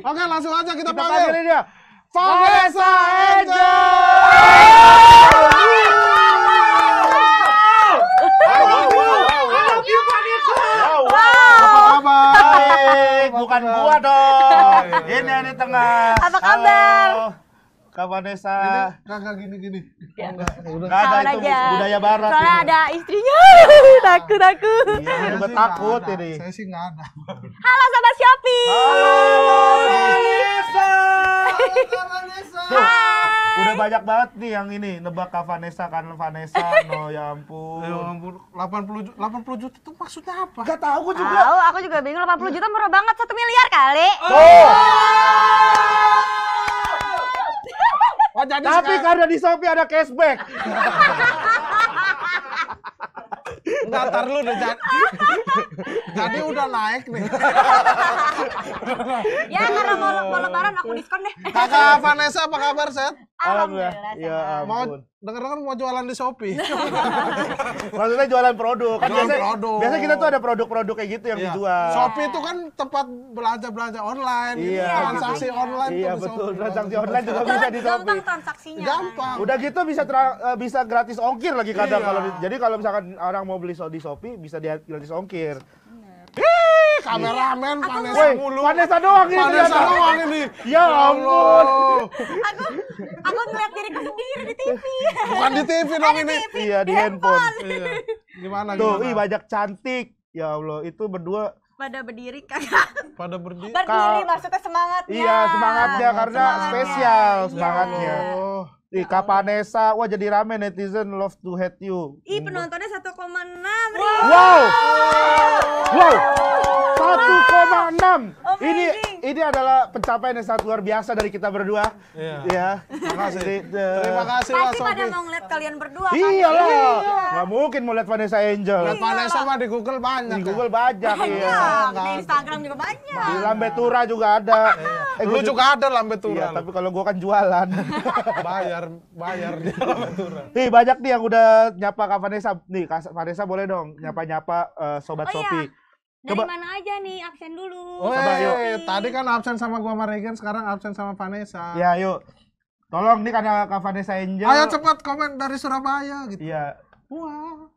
Oke, langsung aja kita, kita panggil. dia. Vanessa Angel. bukan gua dong. Ini di tengah. Apa kabar? Halo. Vanessa. Kagak gini-gini. Ya. Udah ada aja. budaya barat. Soalnya ada istrinya. Iya. takut aku. Iya, ya, takut ini. Saya sih enggak ada. Halo sama Shopee. Halo Vanessa. Halo Vanessa. udah banyak banget nih yang ini nebak Kak Vanessa kan Vanessa. No ya ampun. Ya ampun 80 juta, 80 juta itu maksudnya apa? Gak tahu aku juga. Tahu, aku juga bingung 80 juta murah banget 1 miliar kali. Oh. Oh, jadi Tapi sekarang... karena di Shopee ada cashback. Enggak, tar lu udah jadi. jadi udah naik nih. ya karena mau, mau lebaran aku diskon deh. Kakak Vanessa apa kabar, Seth? Alhamdulillah. Ya, mau denger-denger mau jualan di Shopee. Maksudnya jualan produk. Kan jualan biasa, produk. Biasa kita tuh ada produk-produk kayak gitu yang ya. dijual. Shopee itu kan tempat belanja-belanja online, gitu. iya, transaksi gitu. online iya, betul. Shopee. Transaksi online juga bisa di Shopee. Gampang transaksinya. Gampang. Udah gitu bisa eh, bisa gratis ongkir lagi kadang iya. kalau jadi kalau misalkan orang mau beli di Shopee bisa gratis ongkir kameramen Vanessa Woy, mulu. Vanessa doang ini. Vanessa doang ini. Ya, ya ampun. Aku aku ngeliat diriku sendiri di TV. Bukan di TV dong ini. Iya di, handphone. Iya. Gimana Tuh, gimana? ih banyak cantik. Ya Allah, itu berdua pada berdiri kan pada berdiri berdiri maksudnya semangatnya iya semangatnya karena semangatnya. spesial iya. semangatnya yeah. Ya oh. Ih, Kapanesa, wah jadi rame netizen love to hate you. Ih, penontonnya 1,6 Wow. Wow. wow. wow. 1,6. Ini ini adalah pencapaian yang sangat luar biasa dari kita berdua. Iya. Yeah. Terima kasih. Terima kasih Mas Sofi. pada mau ngeliat kalian berdua kan? Iya Iya. Gak mungkin mau lihat Vanessa Angel. Lihat Vanessa mah di Google banyak. Di ya. Google banyak. Iya. Di Instagram juga banyak. Di Lambe Tura juga ada. Eh, lu juga ada Lambe Tura. Iya, tapi kalau gua kan jualan. bayar, bayar di Lambe Tura. banyak nih yang udah nyapa Kak Vanessa. Nih, Kak Vanessa boleh dong nyapa-nyapa uh, sobat oh, Sopi. Iya. Nah, dari Coba. mana aja nih absen dulu? Oh, Coba, yuk. Nih. Tadi kan absen sama gua sama Regan, sekarang absen sama Vanessa. Ya, yuk. Tolong nih karena Kak Vanessa Angel. Ayo cepat komen dari Surabaya gitu. Iya. Wah.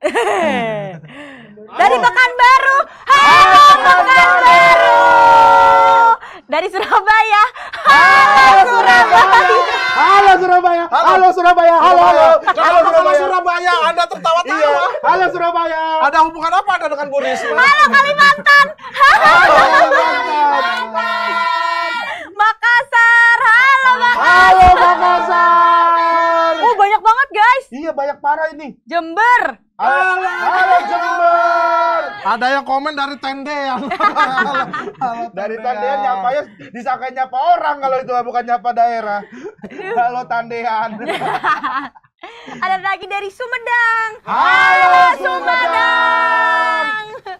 dari Pekanbaru. Halo Pekanbaru. Dari Surabaya. Halo Surabaya. Halo Surabaya. Halo, Surabaya. Halo, halo. Halo Surabaya. Surabaya. Anda tertawa-tawa. Iya. Halo Surabaya. Ada hubungan apa Anda dengan Boris? Halo Kalimantan. Halo Kalimantan. Makassar. Halo Makassar. Halo Makassar. Oh, banyak banget, guys. Iya, banyak parah ini. Jember. Halo, halo Jember. Ada yang komen dari yang dari nyapa ya disangka nyapa orang kalau itu bukan nyapa daerah. Halo Tandean. Ada lagi dari Sumedang. Halo, Halo Sumedang.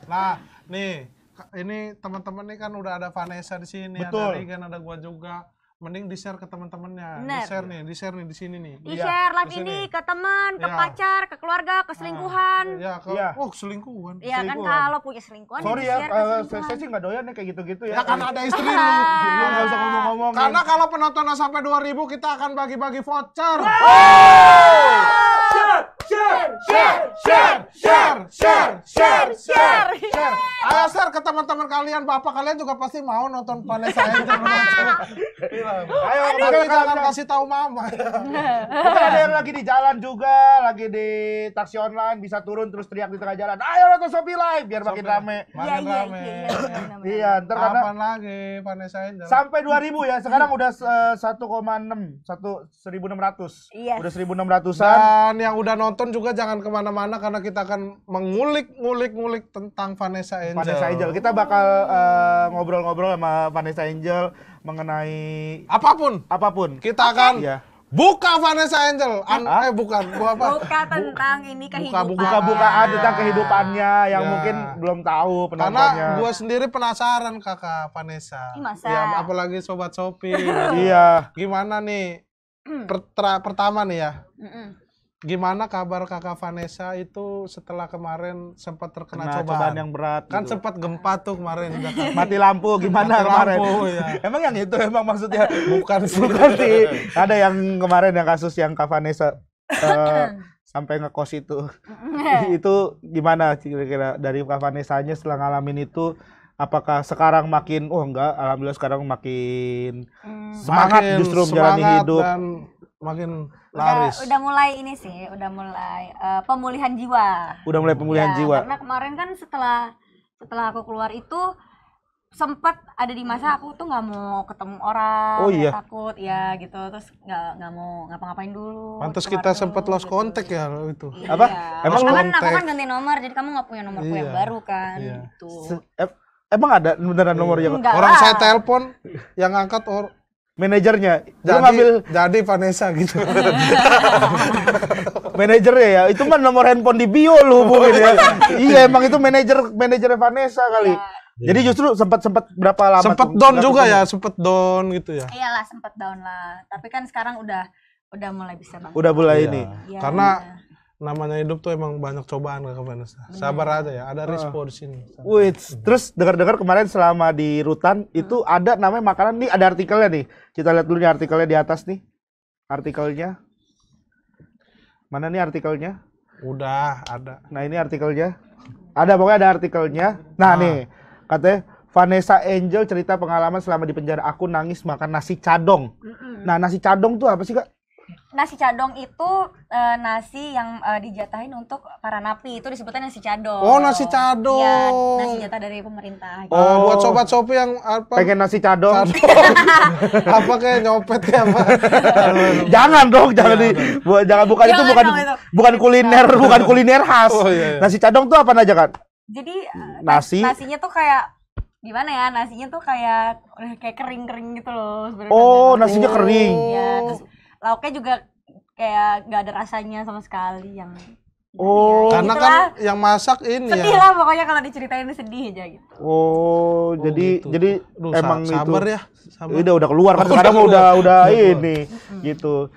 Nah, nih ini teman-teman nih kan udah ada Vanessa di sini, ada Regan, ada gua juga mending di share ke teman-temannya di share nih di share nih di sini nih di iya, share ya, live ini ke teman ke ya. pacar ke keluarga ke ah, selingkuhan ya, ke, ya. oh selingkuhan iya kan kalau punya selingkuhan ya sorry ya, uh, saya, saya sih nggak doyan nih kayak gitu-gitu ya, ya karena ada istri iya. lu lu nggak usah ngomong-ngomong karena kalau penontonnya sampai dua ribu kita akan bagi-bagi voucher wow share, share, share, share, share, share, share, share. Ayo share ke teman-teman kalian, bapak kalian juga pasti mau nonton Vanessa Angel. Ayo, tapi jangan kasih tahu mama. Kita ada yang lagi di jalan juga, lagi di taksi online, bisa turun terus teriak di tengah jalan. Ayo nonton Shopee Live, biar makin rame. Iya, iya, iya. Iya, iya, iya, ntar karena... Kapan lagi Vanessa Angel? Sampai 2000 ya, sekarang udah 1,6, eh, 1.600. Iya. Udah 1.600-an. Dan yang udah nonton juga jangan kemana-mana karena kita akan mengulik-ngulik-ngulik tentang Vanessa Angel. Vanessa Angel. Kita bakal eh, ngobrol-ngobrol uh, sama Vanessa Angel mengenai apapun. Apapun. Kita akan. Iya. Buka Vanessa Angel, An ah? eh bukan, buka apa? Buka tentang ini kehidupan. Buka bukaan ya. tentang kehidupannya yang ya. mungkin belum tahu penontonnya. Karena gue sendiri penasaran kakak Vanessa. masa? Ya, apalagi sobat Shopee. iya. Gimana nih? Hmm. Pertra, pertama nih ya. Mm -mm gimana kabar kakak Vanessa itu setelah kemarin sempat terkena Kena cobaan. cobaan yang berat kan gitu. sempat gempa tuh kemarin mati lampu gimana mati kemarin lampu, ya. emang yang itu emang maksudnya bukan bukan sih ada yang kemarin yang kasus yang kak Vanessa uh, sampai ngekos itu itu gimana kira-kira dari kak Vanessa nya setelah ngalamin itu apakah sekarang makin oh enggak alhamdulillah sekarang makin hmm, semangat justru semangat menjalani hidup dan makin laris. Udah, mulai ini sih, udah mulai uh, pemulihan jiwa. Udah mulai pemulihan ya, jiwa. Karena kemarin kan setelah setelah aku keluar itu sempat ada di masa aku tuh nggak mau ketemu orang, oh, iya. takut ya gitu, terus nggak nggak mau ngapa-ngapain dulu. Pantas kita sempat lost gitu. contact ya itu. Iya. Apa? Kan emang kan aku kan ganti nomor, jadi kamu nggak punya nomor iya. yang baru kan, iya. gitu. emang ada beneran nomor yang orang lah. saya telepon yang angkat or manajernya jadi, ngambil jadi Vanessa gitu manajernya ya itu mah nomor handphone di bio lu hubungin oh, ya iya emang itu manajer manajernya Vanessa kali ya. jadi justru sempat sempat berapa lama sempat down juga ya sempat down gitu ya iyalah sempat down lah tapi kan sekarang udah udah mulai bisa banget udah mulai ya. ini ya, karena ya namanya hidup tuh emang banyak cobaan kakak Vanessa. Iya. Sabar aja ya, ada respon sini. Wait, terus dengar-dengar kemarin selama di rutan itu ada namanya makanan nih ada artikelnya nih. Kita lihat dulu nih artikelnya di atas nih. Artikelnya. Mana nih artikelnya? Udah ada. Nah, ini artikelnya. Ada pokoknya ada artikelnya. Nah, ah. nih katanya Vanessa Angel cerita pengalaman selama di penjara aku nangis makan nasi cadong. Mm Nah, nasi cadong tuh apa sih, Kak? nasi cadong itu e, nasi yang e, dijatahin untuk para napi itu disebutnya nasi cadong. Oh nasi cadong. Ya, nasi jatah dari pemerintah. Gitu. Oh, buat sobat sopi yang apa? Pengen nasi cadong. cadong. apa kayak nyopet ya apa? jangan dong, jangan iya, di, bu, jangan bukan itu bukan itu. bukan kuliner, bukan kuliner khas. Oh, iya, iya. Nasi cadong tuh apa aja kan? Jadi eh, nasi nasinya tuh kayak gimana ya nasinya tuh kayak kayak kering-kering gitu loh Oh, nasinya kering. Iya, terus lauknya juga kayak gak ada rasanya sama sekali yang Oh, gitu karena kan yang masak ini sedih ya. lah pokoknya kalau diceritain sedih aja gitu. Oh, oh jadi gitu. jadi Duh, emang sabar itu. ya. Sabar. Udah udah keluar kan sekarang udah udah udah ini gitu.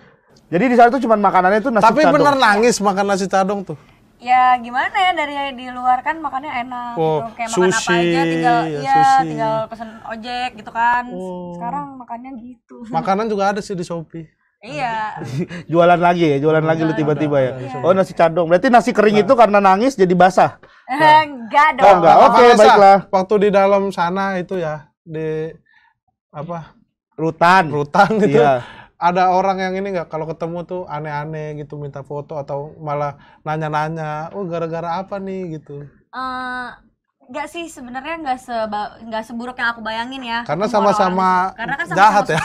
Jadi di sana tuh cuma makanannya tuh nasi Tapi cadong. bener nangis makan nasi cadong tuh. Ya gimana ya dari di luar kan makannya enak oh, gitu. Kayak sushi, makan apa aja tinggal ya, ya tinggal pesen ojek gitu kan. Oh. Sekarang makannya gitu. Makanan juga ada sih di Shopee. Iya. jualan lagi ya, jualan lagi lu iya, tiba-tiba ya. Iya, iya. Oh nasi cadong. Berarti nasi kering itu karena nangis jadi basah. Eh enggak dong. enggak. Oke, baiklah. Waktu di dalam sana itu ya di apa? Rutan. Rutan itu. Ada orang yang ini nggak kalau ketemu tuh aneh-aneh gitu minta foto atau malah nanya-nanya, "Oh, gara-gara apa nih?" gitu. Uh, Enggak sih sebenarnya enggak se nggak seburuk yang aku bayangin ya. Karena sama-sama karena kan sama, -sama jahat ya.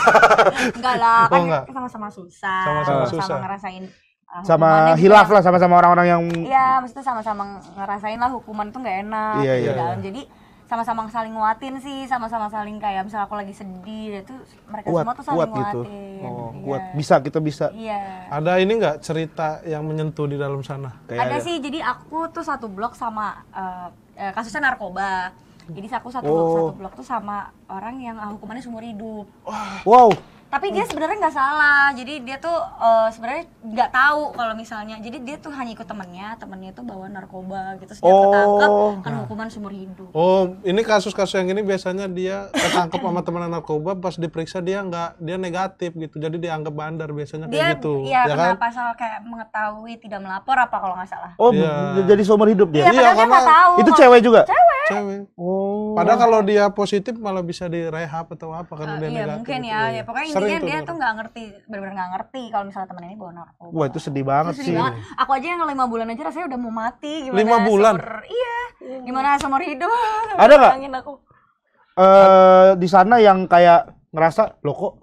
enggak lah, oh, kan oh, sama-sama susah. Sama-sama susah. Ah, sama ngerasain uh, sama hilaf lah sama-sama orang-orang yang Iya, maksudnya sama-sama ngerasain lah hukuman tuh nggak enak. Iya, gitu iya, kan. iya. Jadi sama-sama saling nguatin sih, sama-sama saling kayak misalnya aku lagi sedih ya itu mereka kuat, semua tuh saling kuat nguatin. Gitu. Oh, iya. kuat. Bisa kita bisa. Iya. Ada ini nggak cerita yang menyentuh di dalam sana? Kayak ada, ya. sih. Jadi aku tuh satu blok sama uh, Eh, kasusnya narkoba. Jadi aku satu oh. blok satu blok tuh sama orang yang hukumannya seumur hidup. Wow tapi dia sebenarnya nggak salah jadi dia tuh uh, sebenarnya nggak tahu kalau misalnya jadi dia tuh hanya ikut temennya temennya tuh bawa narkoba gitu setiap oh. ketangkep kan hukuman seumur hidup oh ini kasus-kasus yang ini biasanya dia ketangkep sama teman narkoba pas diperiksa dia nggak dia negatif gitu jadi dia anggap bandar biasanya dia, kayak gitu iya ya kan? pasal kayak mengetahui tidak melapor apa kalau nggak salah oh iya. jadi seumur hidup dia iya, iya karena, karena tahu itu cewek juga cewek, oh padahal kalau dia positif malah bisa direhab atau apa karena uh, dia iya, negatif mungkin ya, iya, iya. ya pokoknya intinya dia tuh nggak ngerti benar-benar nggak ngerti kalau misalnya teman ini bawa narkoba wah itu sedih banget itu sedih sih banget. aku aja yang lima bulan aja rasanya udah mau mati gimana lima bulan seumur, iya gimana seumur hidup ada nggak aku uh, di sana yang kayak ngerasa lo kok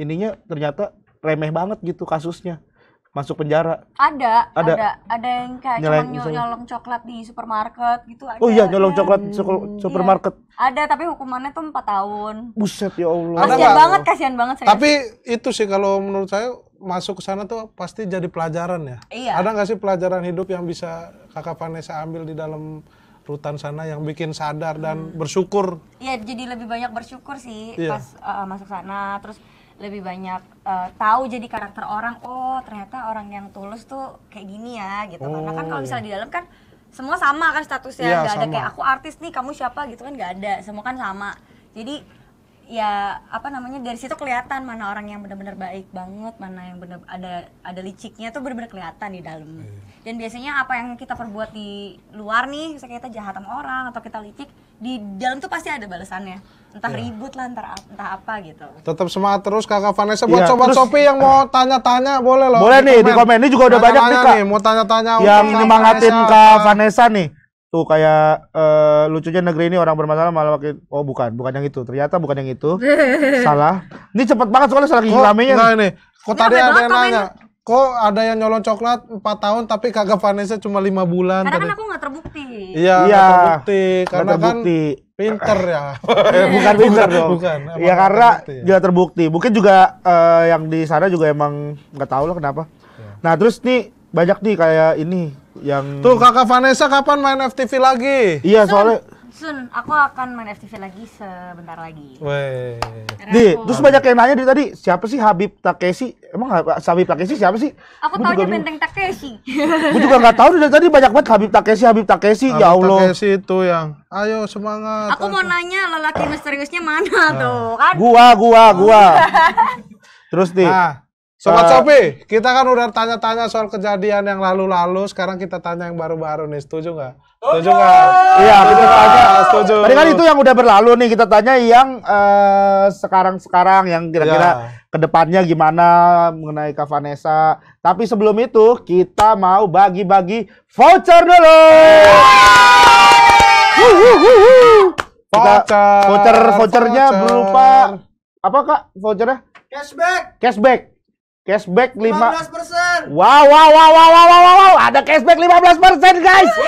ininya ternyata remeh banget gitu kasusnya masuk penjara. Ada, ada, ada, ada yang kayak nyolong, nyolong coklat di supermarket gitu. Ada, oh iya, nyolong ada. Iya. coklat hmm, supermarket. Iya. Ada, tapi hukumannya tuh empat tahun. Buset ya Allah. Kasihan banget, kasian banget. Serius. Tapi itu sih kalau menurut saya masuk ke sana tuh pasti jadi pelajaran ya. Iya. Ada nggak sih pelajaran hidup yang bisa kakak Vanessa ambil di dalam rutan sana yang bikin sadar dan hmm. bersyukur? Iya, jadi lebih banyak bersyukur sih iya. pas uh, masuk sana. Terus lebih banyak uh, tahu jadi karakter orang oh ternyata orang yang tulus tuh kayak gini ya gitu oh. karena kan kalau oh, misalnya iya. di dalam kan semua sama kan statusnya ya, nggak sama. ada kayak aku artis nih kamu siapa gitu kan nggak ada semua kan sama jadi ya apa namanya dari situ kelihatan mana orang yang benar-benar baik banget mana yang benar ada ada liciknya tuh benar-benar kelihatan di dalam iya. dan biasanya apa yang kita perbuat di luar nih misalnya kita jahat sama orang atau kita licik di dalam tuh pasti ada balasannya entah yeah. ribut lah entah, entah apa gitu tetap semangat terus kakak Vanessa buat yeah, sobat yang mau tanya-tanya boleh loh boleh nih komen. di komen ini juga udah banyak nih kak mau tanya-tanya yang nyemangatin kak Vanessa nih tuh kayak uh, lucunya negeri ini orang bermasalah malah makin oh bukan bukan yang itu ternyata bukan yang itu salah ini cepet banget soalnya salah oh, ini kok tadi ada yang nanya kok ada yang nyolong coklat 4 tahun tapi kagak Vanessa cuma 5 bulan karena kan aku gak terbukti iya ya, terbukti karena kan terbukti. kan pinter ya bukan pinter dong bukan ya karena terbukti, ya. terbukti mungkin juga uh, yang di sana juga emang gak tahu lah kenapa ya. nah terus nih banyak nih kayak ini yang tuh kakak Vanessa kapan main FTV lagi iya soalnya Soon aku akan main FTV lagi sebentar lagi. Weh. Di, terus banyak yang nanya dari tadi, siapa sih Habib Takeshi? Emang Habib Takeshi siapa sih? Aku tahu dia Benteng Takeshi. Gue juga nggak tahu dari tadi banyak banget Habib Takeshi, Habib Takeshi, ya Habib ya Allah. Takeshi itu yang, ayo semangat. Aku, mau nanya lelaki misteriusnya mana nah. tuh kan? Gua, gua, gua. Oh. terus di. Nah. Sobat uh, eh, Sopi, kita kan udah tanya-tanya soal kejadian yang lalu-lalu, sekarang kita tanya yang baru-baru nih, setuju nggak? Setuju oh, nggak? Iya, iya setuju aja, setuju. Tadi kan itu yang udah berlalu nih, kita tanya yang eh, sekarang-sekarang, yang kira-kira yeah. kedepannya gimana mengenai Kak Tapi sebelum itu, kita mau bagi-bagi voucher dulu. Iya. Voucher. Voucher, vouchernya berupa apa kak vouchernya? Cashback. Cashback. Cashback 5 15%. Wow, wow, wow, wow, wow, wow, wow, Ada cashback 15% guys. Wow.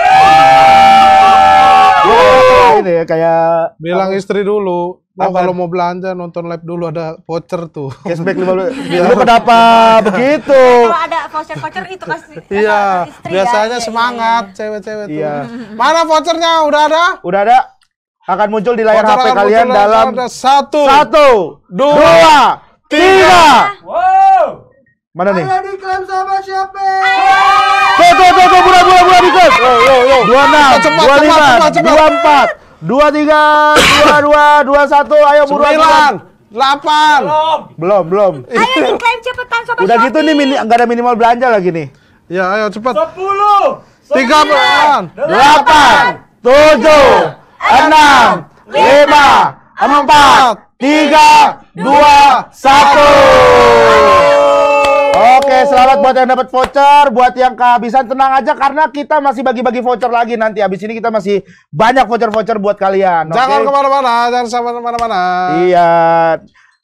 Iya, iya, iya. Ini ya, kayak bilang istri dulu. Nah, kalau mau belanja nonton live dulu ada voucher tuh. Cashback 15. Dulu kenapa begitu? Nah, kalau ada voucher-voucher itu pasti. Iya. Biasanya ya, semangat cewek-cewek iya. tuh. Mana vouchernya? Udah ada? Udah ada. Akan muncul di layar voucher HP kalian dalam satu, satu, dua, dua tiga. tiga. Wow. Mana nih? Ada diklaim sama siapa? Tuh, tuh, tuh, tuh, bura, bura, bura diklaim. Dua enam, dua lima, dua empat, dua tiga, dua dua, dua satu. Ayo buruan hilang. Delapan. Belum, belum. Ayo diklaim cepetan sama. Udah gitu nih, mini, nggak ada minimal belanja lagi nih. Ya, ayo cepat. Sepuluh. Tiga belas, Delapan. Tujuh. Enam. Lima. Empat. Tiga. Dua. Satu. Oke, selamat buat yang dapat voucher, buat yang kehabisan tenang aja karena kita masih bagi-bagi voucher lagi nanti. Abis ini kita masih banyak voucher-voucher buat kalian. Jangan kemana-mana, jangan sama kemana-mana. Iya.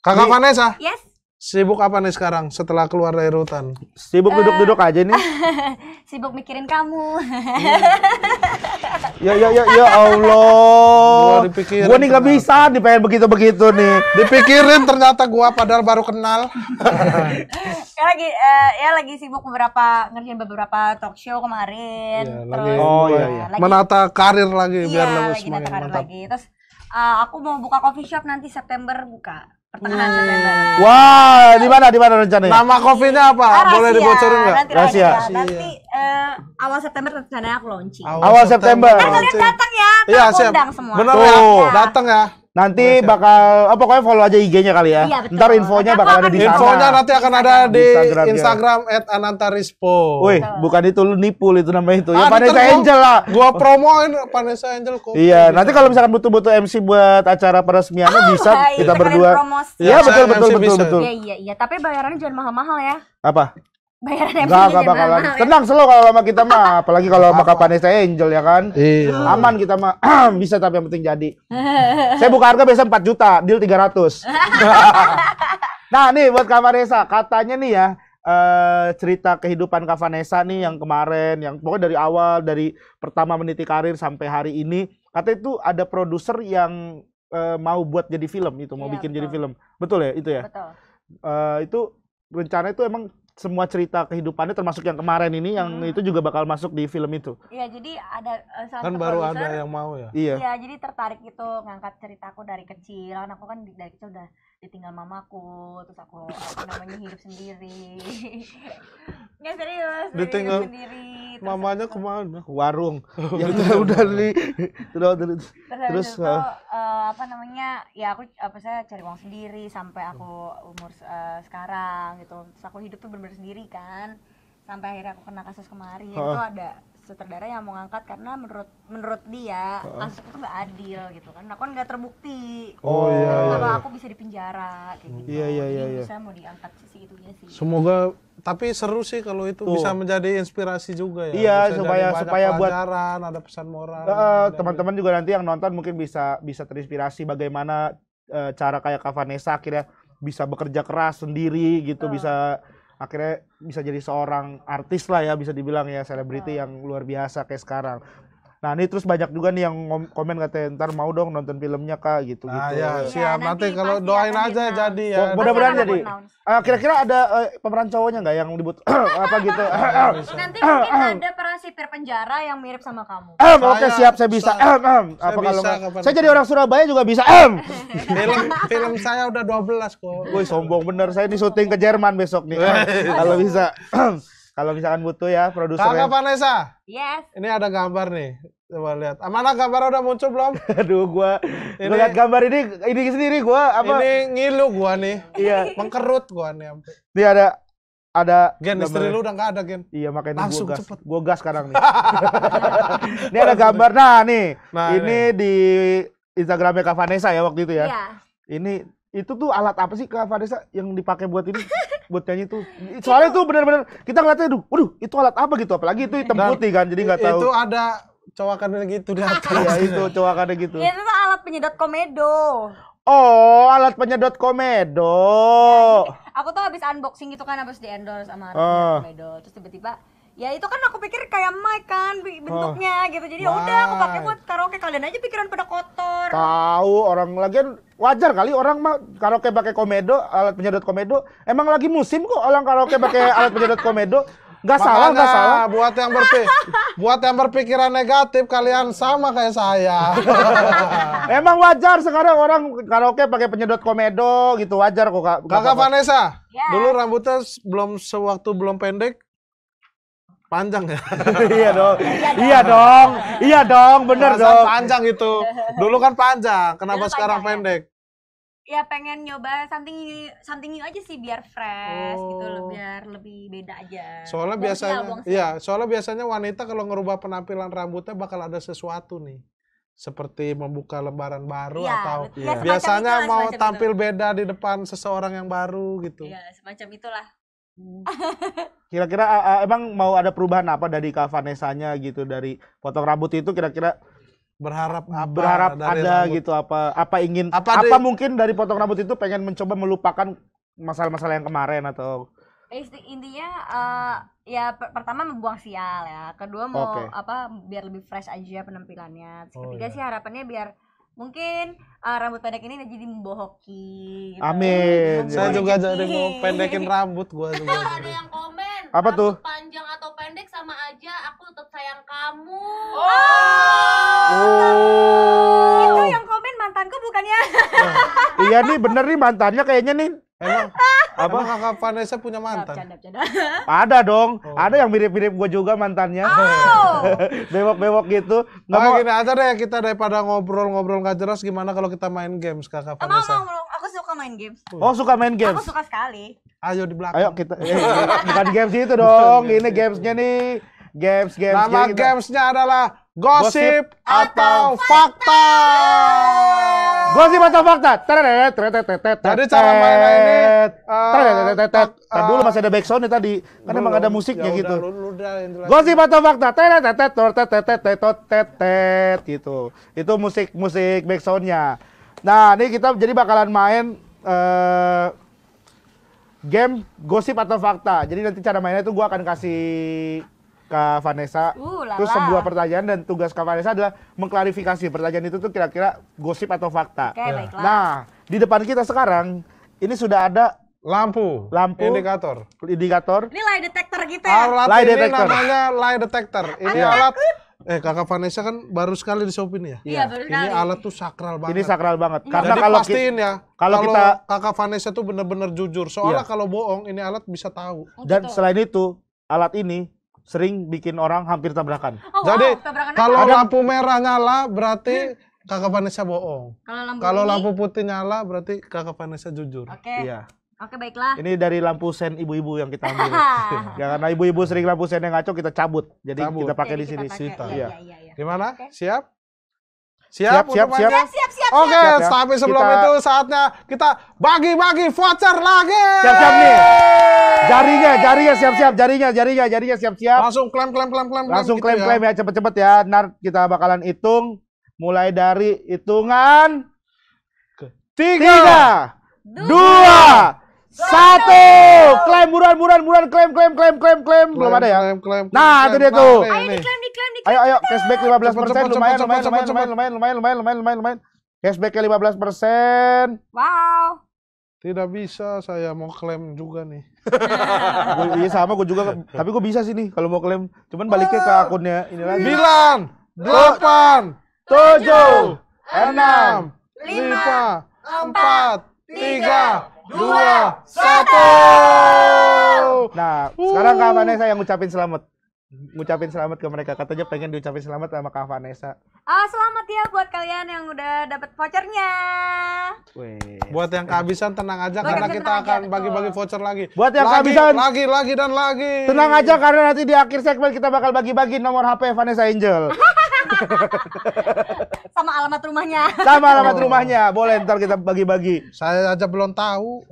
Kakak Vanessa. Yes. Sibuk apa nih sekarang setelah keluar dari rutan? Sibuk eh. duduk-duduk aja nih. Sibuk mikirin kamu. ya ya ya ya Allah. Gua dipikirin. Gua nih gak bisa dipengen begitu-begitu nih. Dipikirin ternyata gua padahal baru kenal. ya lagi eh, ya lagi sibuk beberapa ngerjain beberapa talk show kemarin. Iya, oh iya iya. Eh, menata karir lagi biar iya, lebih semangat. lagi, Lagi. Terus aku mau buka coffee shop nanti September buka pertengahan hmm. September. Wah, di mana di mana rencananya? Nama covidnya apa? Ah, Boleh dibocorin nggak? rahasia. rahasia. Nanti uh, awal September rencananya aku launching. Awal, awal September. September. Kan kalian datang ya, ya undang semua. Benar oh. ya, datang ya. Nanti bakal apa oh, pokoknya follow aja IG-nya kali ya. Iya, Ntar infonya nanti bakal ada di sana. Infonya nanti akan ada di Instagram, iya. Instagram at @anantarispo. Wih, bukan itu lu nipu itu namanya itu. Ya, ah, ya Vanessa Angel lah. Gua promoin Vanessa Angel kok. Iya, nanti kalau misalkan butuh-butuh MC buat acara peresmiannya oh, bisa hai, iya, kita berdua. Iya, ya, betul iya, betul betul betul. Iya, iya, iya, tapi bayarannya jangan mahal-mahal ya. Apa? bayaran MC gak, gak bakalan mahal, ya. tenang ya? selalu kalau sama kita mah apalagi kalau sama Kapanesa Angel ya kan iya. aman kita mah bisa tapi yang penting jadi saya buka harga biasa 4 juta deal 300 nah nih buat Kapanesa, katanya nih ya uh, cerita kehidupan Kak nih yang kemarin, yang pokoknya dari awal dari pertama meniti karir sampai hari ini, katanya itu ada produser yang uh, mau buat jadi film itu, mau iya, bikin betul. jadi film, betul ya itu ya. Betul. Uh, itu rencana itu emang semua cerita kehidupannya termasuk yang kemarin ini yang hmm. itu juga bakal masuk di film itu. Iya, jadi ada uh, salah kan baru ada yang mau ya. Iya. Iya, jadi tertarik itu ngangkat ceritaku dari kecil. Kan aku kan dari kecil udah ditinggal mamaku terus aku apa namanya hidup sendiri nggak serius ditinggal hidup sendiri terus mamanya aku, kemana warung ya udah udah terus terus terus itu, uh, apa namanya ya aku apa saya cari uang sendiri sampai aku umur uh, sekarang gitu terus aku hidup tuh benar-benar sendiri kan sampai akhirnya aku kena kasus kemarin itu ada sutradara yang mau ngangkat karena menurut menurut dia uh. kasus itu nggak adil gitu kan aku kan nggak terbukti oh, oh iya, iya, kalau iya. aku bisa dipenjara kayak gitu iya, iya, iya, iya. bisa mau diangkat sisi itunya sih semoga tapi seru sih kalau itu Tuh. bisa menjadi inspirasi juga ya iya bisa supaya supaya buat ada pesan moral uh, teman-teman juga nanti yang nonton mungkin bisa bisa terinspirasi bagaimana uh, cara kayak Kavanesa akhirnya bisa bekerja keras sendiri gitu uh. bisa akhirnya bisa jadi seorang artis lah ya bisa dibilang ya selebriti ah. yang luar biasa kayak sekarang Nah ini terus banyak juga nih yang komen katanya ntar mau dong nonton filmnya kak gitu gitu. Ah, ya, siap ya, nanti, nanti kalau doain aja kita. jadi ya. Mudah-mudahan iya, jadi. Ah, kira-kira ada uh, pemeran cowoknya nggak yang dibut apa gitu? Iya, nanti mungkin ada peran sipir penjara yang mirip sama kamu. Oke siap saya bisa. Saya, Apa kalau saya jadi orang Surabaya juga bisa. film film saya udah 12 kok. Woi sombong bener saya ini syuting ke Jerman besok nih. kalau bisa. Kalau misalkan butuh ya produser. Kakak Vanessa. Yes. Ini ada gambar nih Coba lihat. Ah, mana gambar udah muncul belum? Aduh, gua ini, lihat gambar ini ini sendiri gua apa? Ini ngilu gua nih. Iya. Mengkerut gua nih. Ini ada ada Gen gambar. istri lu udah nggak ada Gen. Iya makanya Langsung, gua gas. Cepet. Gua gas sekarang nih. ini ada gambar nah nih. Nah, ini, ini di Instagramnya Kak Vanessa ya waktu itu ya. Iya. Ini itu tuh alat apa sih Kak Vanessa yang dipakai buat ini? buat nyanyi tuh. Soalnya itu benar-benar kita ngeliatnya, aduh, waduh, itu alat apa gitu? Apalagi itu hitam putih kan, jadi nggak tahu. Itu ada cowakannya gitu datang. Iya itu cowakannya gitu. ya Itu alat penyedot komedo. Oh, alat penyedot komedo. Ya, aku tuh habis unboxing gitu kan habis di endorse sama alat oh. komedo. Terus tiba-tiba ya itu kan aku pikir kayak mic kan bentuknya oh, gitu jadi ya udah aku pakai buat karaoke kalian aja pikiran pada kotor tahu orang lagi wajar kali orang mah karaoke pakai komedo alat penyedot komedo emang lagi musim kok orang karaoke pakai alat penyedot komedo Gak salah, gak salah. Buat yang berpik, buat yang berpikiran negatif kalian sama kayak saya. Emang wajar sekarang orang karaoke pakai penyedot komedo gitu wajar kok kak. Kakak Vanessa, yeah. dulu rambutnya belum sewaktu belum pendek, panjang ya. Iya, iya dong. Iya dong. Iya dong, bener Masa dong. panjang itu. Dulu kan panjang, kenapa sekarang ya? pendek? ya pengen nyoba something new, something new aja sih biar fresh oh. gitu loh oh. biar lebih beda aja soalnya buang biasanya ya soalnya biasanya wanita kalau ngerubah penampilan rambutnya bakal ada sesuatu nih seperti membuka lembaran baru iya, ya, atau ya, biasanya itulah, mau tampil itu. beda di depan seseorang yang baru gitu ya semacam itulah hmm. kira-kira uh, emang mau ada perubahan apa dari Kak Vanessa-nya gitu dari potong rambut itu kira-kira berharap apa berharap dari ada rambut. gitu apa apa ingin apa, apa mungkin dari potong rambut itu pengen mencoba melupakan masalah-masalah yang kemarin atau intinya uh, ya pertama membuang sial ya kedua mau okay. apa biar lebih fresh aja penampilannya Terus oh, ketiga oh, iya. sih harapannya biar mungkin uh, rambut pendek ini jadi membohoki gitu. amin saya juga jadi mau pendekin rambut gua juga ada yang komen apa rambut tuh panjang atau pendek sama aja tetap sayang kamu. Oh. oh. Itu yang komen mantanku bukannya. Oh. Nah, iya nih bener nih mantannya kayaknya nih. Emang apa Emang kakak Vanessa punya mantan? Canda, canda. Ada dong, oh. ada yang mirip-mirip gue juga mantannya. bewok oh. Bewok-bewok gitu. Nah, mau... gini aja deh kita daripada ngobrol-ngobrol gak jelas gimana kalau kita main games kakak Vanessa? Mau, mau, mau. Aku suka main games. Oh suka main games? Aku suka sekali. Ayo di belakang. Ayo kita. Eh, eh bukan games itu dong. Iya, Ini iya, gamesnya iya. nih games games nama games gamesnya kita. adalah gosip, gosip atau, fakta. fakta. Gosip atau fakta. Jadi cara mainnya ini. Uh, nah, dulu eh, masih ada back soundnya tadi. Kan emang ada musiknya ya gitu. Gosip atau fakta. Gitu. Itu musik musik back soundnya. Nah ini kita jadi bakalan main uh, game gosip atau fakta. Jadi nanti cara mainnya itu gue akan kasih Kak Vanessa. Uh, Terus sebuah pertanyaan dan tugas Kak Vanessa adalah mengklarifikasi pertanyaan itu tuh kira-kira gosip atau fakta. Okay, iya. yeah. Nah, di depan kita sekarang ini sudah ada lampu, lampu, indikator, indikator. Ini light detector kita. Ya? Alat light ini detector. namanya light detector. Ini Aku alat takut. Eh kakak Vanessa kan baru sekali di shop ini ya. Iya baru Ini alat tuh sakral banget. Ini sakral banget. Iya. Karena kalau pastiin ya. Kalau kita kakak Vanessa tuh bener-bener jujur. Soalnya yeah. kalau bohong ini alat bisa tahu. Oh, Dan gitu. selain itu alat ini sering bikin orang hampir tabrakan. Oh, Jadi wow, kalau ada... lampu merah nyala berarti hmm. kakak Vanessa bohong. Kalau lampu, lampu putih nyala berarti kakak Vanessa jujur. Oke. Okay. Iya. Oke baiklah. Ini dari lampu sen ibu-ibu yang kita ambil. ya karena ibu-ibu sering lampu sen yang ngaco kita cabut. Jadi cabut. kita pakai Jadi di sini. pakai. Sita. Iya, iya, iya. Gimana? Okay. Siap? Siap, siap, siap, siap, siap, siap. Oke, siap, ya. siap, tapi sebelum kita... itu saatnya kita bagi-bagi voucher lagi. Siap-siap nih. Jarinya, jarinya siap-siap, jarinya, jarinya, jarinya siap-siap. Langsung klaim, klaim, klaim, klaim. Langsung gitu klaim, gitu klaim ya, cepet-cepet ya. ya. kita bakalan hitung. Mulai dari hitungan tiga, tiga dua, satu. Klaim buruan, buruan, buruan, klaim, klaim, klaim, klaim, klaim. Belum ada ya? Klaim, klaim, klaim, nah, itu dia nah, tuh. Ayo diklaim, Ayo ayo cashback 15 persen lumayan lumayan lumayan lumayan lumayan lumayan lumayan lumayan lumayan lumayan cashback 15 persen. Wow. Tidak bisa, saya mau klaim juga nih. gua, iya sama, gue juga. Tapi gue bisa sih nih kalau mau klaim. Cuman baliknya ke akunnya ini lagi. Sembilan, delapan, tujuh, enam, lima, empat, tiga, dua, satu. Nah, sekarang Kak Vanessa ya yang ngucapin selamat ngucapin selamat ke mereka katanya pengen diucapin selamat sama Kak Vanessa ah selamat ya buat kalian yang udah dapat vouchernya Wih, buat yang kehabisan tenang aja buat karena kita akan bagi-bagi voucher lagi buat yang kehabisan lagi lagi dan lagi tenang aja karena nanti di akhir segmen kita bakal bagi-bagi nomor HP Vanessa Angel sama alamat rumahnya sama alamat oh. rumahnya boleh ntar kita bagi-bagi saya aja belum tahu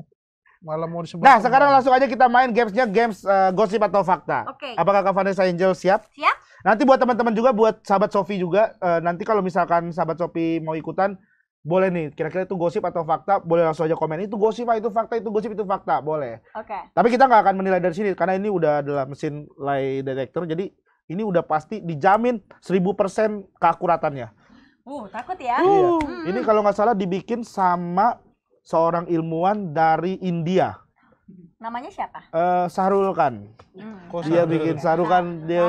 malam mau disebut. Nah, sekarang malam. langsung aja kita main gamesnya games uh, gosip atau fakta. Oke. Okay. Apakah Kak Vanessa Angel siap? Siap. Nanti buat teman-teman juga, buat sahabat Sofi juga, uh, nanti kalau misalkan sahabat Sofi mau ikutan, boleh nih kira-kira itu gosip atau fakta boleh langsung aja komen itu gosip ah, itu fakta itu gosip itu fakta boleh oke okay. tapi kita nggak akan menilai dari sini karena ini udah adalah mesin lay detector jadi ini udah pasti dijamin 1000% keakuratannya uh takut ya uh, mm -hmm. ini kalau nggak salah dibikin sama seorang ilmuwan dari India. Namanya siapa? Uh, Sahrul Khan. Hmm. dia Sahrul? bikin Sahrul Khan dia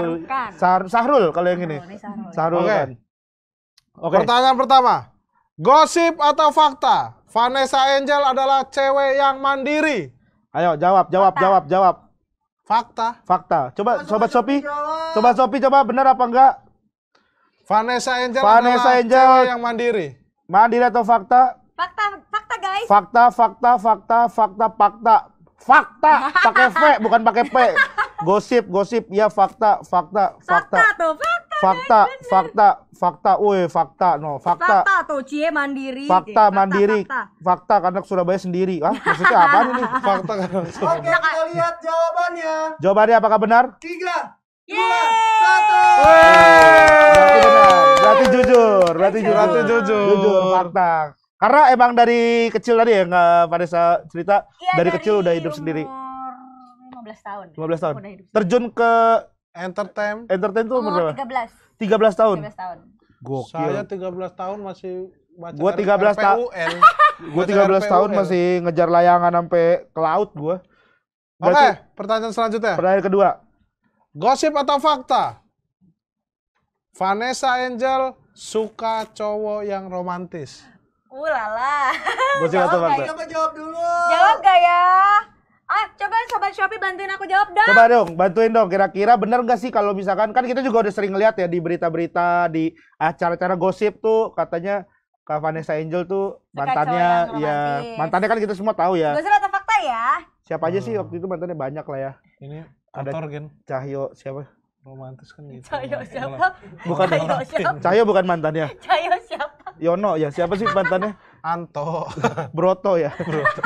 Sahrul, Sahrul kalau yang ini. Oh, Sahrul, Sahrul okay. Khan. Oke. Okay. Pertanyaan pertama. Gosip atau fakta? Vanessa Angel adalah cewek yang mandiri. Ayo jawab, jawab, fakta. jawab, jawab. Fakta. Fakta. Coba oh, sobat Sopi. Sobat Sopi coba benar apa enggak? Vanessa Angel Vanessa adalah Angel cewek yang mandiri. Mandiri atau fakta? Fakta fakta guys. Fakta, fakta, fakta, fakta, fakta, fakta. Pakai V bukan pakai P. Gosip, gosip. Ya fakta, fakta, fakta. Fakta tuh, fakta. Fakta, guys, fakta, fakta, woi fakta, no, fakta. Fakta tuh, cie mandiri. Fakta mandiri, fakta, fakta. karena Surabaya sendiri. Ah, maksudnya apa ini Fakta karena Surabaya. Oke, kita lihat jawabannya. Jawabannya apakah benar? Tiga, dua, satu. Berarti benar, berarti jujur, berarti jujur, berarti jujur, jujur fakta. Karena emang dari kecil tadi ya nggak pada cerita ya, dari, kecil udah hidup sendiri. 15 tahun. 15 tahun. Udah hidup Terjun ke entertain. Entertain tuh umur berapa? 13. 13 tahun. 13 tahun. Gokil. Saya 13 tahun masih baca Gua 13 tahun. gua 13 tahun masih ngejar layangan sampai ke laut gua. Oke, okay, pertanyaan selanjutnya. Pertanyaan kedua. Gosip atau fakta? Vanessa Angel suka cowok yang romantis. Ulala. Uh, Gue jawab, jawab Coba jawab dulu. Jawab gak ya? Ah, coba sobat Shopee bantuin aku jawab dong. Coba dong, bantuin dong. Kira-kira benar gak sih kalau misalkan kan kita juga udah sering lihat ya di berita-berita, di acara-acara gosip tuh katanya Kak Vanessa Angel tuh mantannya ya mantannya kan kita semua tahu ya. Gosip atau fakta ya? Siapa aja hmm. sih waktu itu mantannya banyak lah ya. Ini ada Cahyo siapa? romantis kan gitu. cayo siapa? Bukan cayo siapa? cayo bukan mantannya. cayo siapa? Yono ya, siapa sih mantannya? Anto. Broto ya. Broto.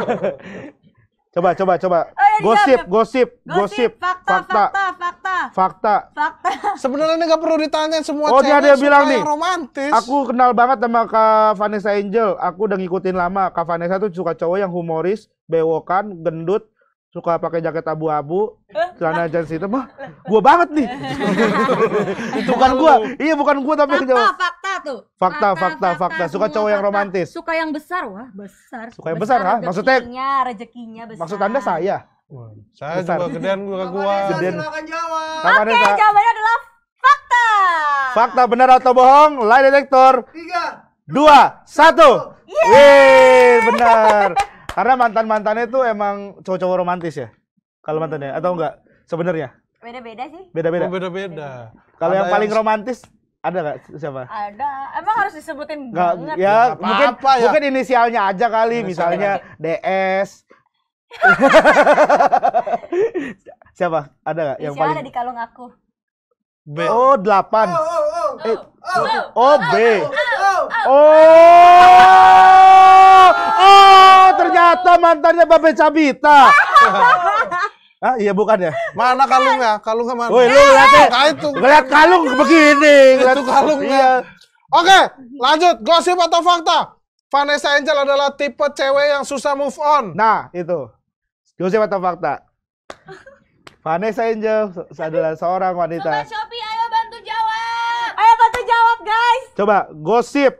coba coba coba. Oh, iya, gosip, gosip, gosip, fakta, fakta, fakta, fakta. Fakta. Sebenarnya nggak perlu ditanya semua. Oh dia ada yang bilang nih. Romantis. Aku kenal banget sama Kak Vanessa Angel. Aku udah ngikutin lama. Kak Vanessa tuh suka cowok yang humoris, bewokan, gendut, suka pakai jaket abu-abu, celana jeans itu mah gua banget nih. itu kan gua. Iya bukan gua tapi fakta, jawab. fakta tuh. Fakta, fakta, fakta, fakta. Suka cowok yang romantis. Suka yang besar, wah, besar. Suka yang besar, besar ha? Maksudnya rezekinya, rezekinya besar. Maksud Anda saya? Wah, saya besar. juga gedean gua gua. Gedean. Oke, okay, jawabannya adalah fakta. Fakta benar atau bohong? Lie detektor. Tiga, dua, satu. Yeay, benar. Karena mantan-mantannya itu emang cowok-cowok romantis ya? Kalau mantannya atau enggak sebenarnya? Beda-beda sih. Beda-beda. Oh, beda-beda. Kalau yang paling romantis ada gak siapa? Ada. Emang harus disebutin Enggak. banget. Ya, ya. mungkin apa ya? mungkin inisialnya aja kali, misalnya DS. siapa? Ada gak yang Inisial paling ada di kalung aku. B. Oh, 8. Oh, oh, oh. Eh, oh, oh, oh, oh. B. Oh. Oh, ternyata mantannya Babe Cabita. Ah, iya bukan ya? Mana kalungnya? Kalungnya mana? Woi, lu lihat ya. nah, itu. Lihat kalung begini. Itu kalungnya. Iya. Oke, lanjut. Gosip atau fakta? Vanessa Angel adalah tipe cewek yang susah move on. Nah, itu. Gosip atau fakta? Vanessa Angel adalah seorang wanita. Coba Shopee, ayo bantu jawab. Ayo bantu jawab, guys. Coba gosip.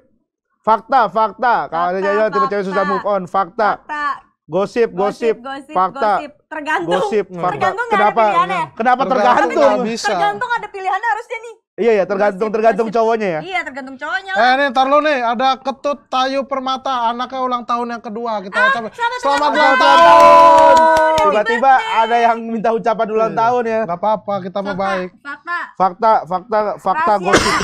Fakta, fakta. Kalau ada jalan tiba cewek susah move on, fakta. fakta. Gosip, gosip, gosip, fakta. Gosip. Tergantung. Gosip, fakta. Tergantung kenapa? Ada Kenapa tergantung? Tergantung, tergantung ada pilihannya harusnya nih Iya ya, tergantung tergantung masih, cowoknya ya. Iya, tergantung cowoknya. Lah. Eh, nih tar lu nih, ada Ketut Tayu Permata, anaknya ulang tahun yang kedua. Kita ah, ucapin selamat, selamat ulang tahun. Tiba-tiba ada yang minta ucapan ulang iya. tahun ya. Gak apa-apa, kita mau baik. Fakta. Fakta, fakta, fakta rahasia. gosip.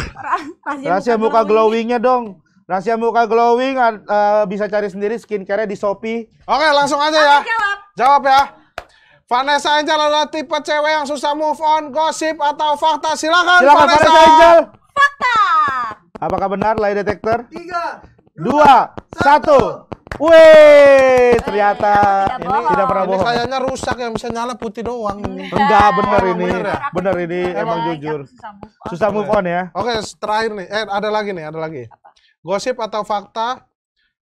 rahasia, muka, glowingnya dong. Rahasia muka glowing uh, bisa cari sendiri skincare-nya di Shopee. Oke, langsung aja ya. Jawab. jawab ya. Vanessa Angel adalah tipe cewek yang susah move on, gosip atau fakta. Silakan, Silakan Vanessa. Vanessa Angel. Fakta. Apakah benar lay detector? Tiga, dua, satu. Wih, ternyata eh, ini tidak pernah bohong. Ini kayaknya rusak yang bisa nyala putih doang. Enggak, benar ini. Benar ya? ini emang jujur. Susah move on ya. Oke, terakhir nih. Eh, ada lagi nih, ada lagi. Gosip atau fakta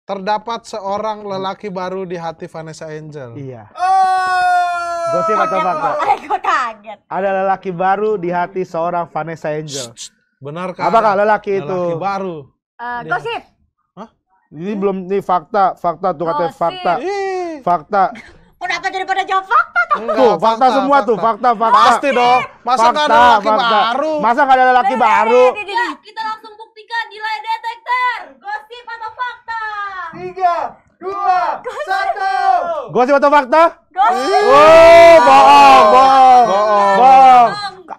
terdapat seorang lelaki baru di hati Vanessa Angel. Iya. Oh! Gosip atau fakta? Gue kaget. Ada lelaki baru di hati seorang Vanessa Angel. Benarkah? Apakah lelaki, lelaki itu? Lelaki baru. Uh, gosip. Hah? Ini hmm? belum ini fakta, fakta tuh katanya fakta. Fakta. Kenapa daripada jawab fakta tuh? Enggak, tuh, fakta, fakta semua fakta. tuh, fakta, fakta. Pasti dong. Masa fakta, ada lelaki fakta. baru? Masa gak ada lelaki Lelaki. Iya, iya, baru? Ya, kita langsung buktikan di layar detektor. Gosip atau fakta? Tiga, dua, satu. Gosip atau fakta? Gosip. Wow, bohong, bohong, bohong.